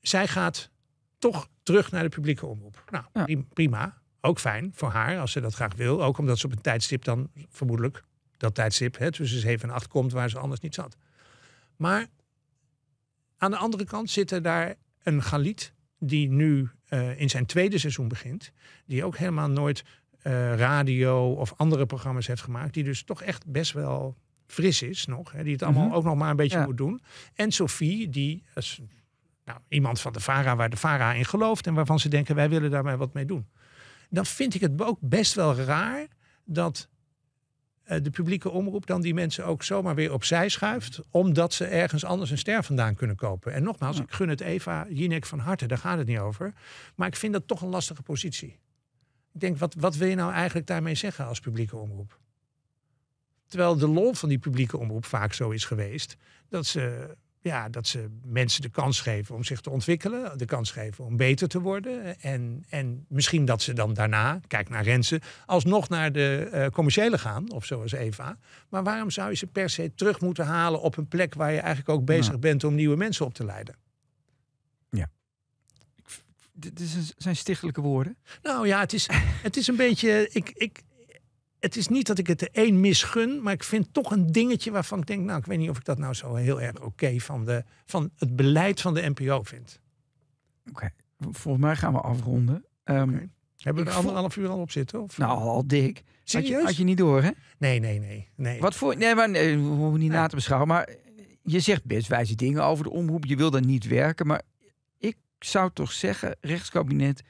zij gaat toch terug naar de publieke omroep. Nou, prima. Ook fijn voor haar als ze dat graag wil. Ook omdat ze op een tijdstip dan vermoedelijk dat tijdstip hè, tussen 7 en 8 komt waar ze anders niet zat. Maar aan de andere kant zitten daar een Galit die nu eh, in zijn tweede seizoen begint. Die ook helemaal nooit eh, radio of andere programma's heeft gemaakt. Die dus toch echt best wel fris is nog. Hè, die het allemaal mhm. ook nog maar een beetje moet doen. En Sophie, die is nou, iemand van de VARA waar de VARA in gelooft. En waarvan ze denken wij willen daarmee wat mee doen. Dan vind ik het ook best wel raar dat eh, de publieke omroep dan die mensen ook zomaar weer opzij schuift. Omdat ze ergens anders een ster vandaan kunnen kopen. En nogmaals, ik gun het Eva Jinek van harte, daar gaat het niet over. Maar ik vind dat toch een lastige positie. Ik denk, wat, wat wil je nou eigenlijk daarmee zeggen als publieke omroep? Terwijl de lol van die publieke omroep vaak zo is geweest dat ze ja, dat ze mensen de kans geven om zich te ontwikkelen, de kans geven om beter te worden. En, en misschien dat ze dan daarna, kijk naar Rensen, alsnog naar de eh, commerciële gaan, of zoals Eva. Maar waarom zou je ze per se terug moeten halen op een plek waar je eigenlijk ook bezig nou. bent om nieuwe mensen op te leiden? Ja. Dit zijn stichtelijke woorden. Nou ja, het is, het is een beetje. Ik, ik, het is niet dat ik het de een misgun, maar ik vind toch een dingetje waarvan ik denk, nou, ik weet niet of ik dat nou zo heel erg oké van van, van het beleid van de NPO vind. Oké, volgens mij gaan we afronden. Ehm, Hebben we er anderhalf uur al op zitten? Of? Nou, al dik. Serieus? Had je, had je niet door, hè? Nee, nee, nee. nee. Wat voor, nee, maar nee, we hoeven niet na te beschouwen. Maar je zegt best wijze dingen over de omroep. Je wil dan niet werken. Maar ik zou toch zeggen, rechtskabinet,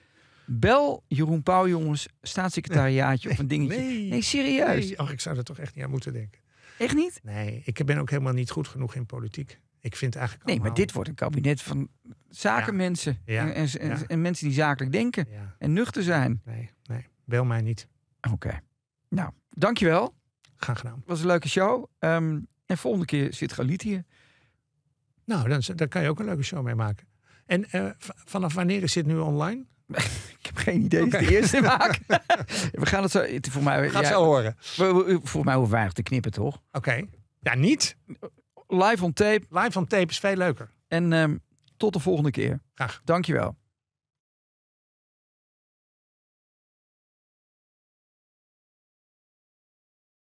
Bel Jeroen Pauw, jongens, staatssecretariaatje of een dingetje. Nee, serieus. ach, ik zou er toch echt niet aan moeten denken. Echt niet? Nee, ik ben ook helemaal niet goed genoeg in politiek. Ik vind eigenlijk. Nee, maar dit wordt een kabinet van zakenmensen. Ja, en, en, en, mensen die zakelijk denken en nuchter zijn. Nee, nee, bel mij niet. Oké. Nou, dankjewel. Graag gedaan. Was een leuke show. Ehm, en volgende keer zit Galit hier. Nou, dan, dan kan je ook een leuke show mee maken. En eh, vanaf wanneer is dit nu online? ik heb geen idee. Okay. de eerste maak. we gaan het zo. Voor mij, gaat zo horen. Voor mij hoeven weinig te knippen, toch? Oké. Ja, niet. Live on tape. Live on tape is veel leuker. En ehm, tot de volgende keer. Graag. Dankjewel.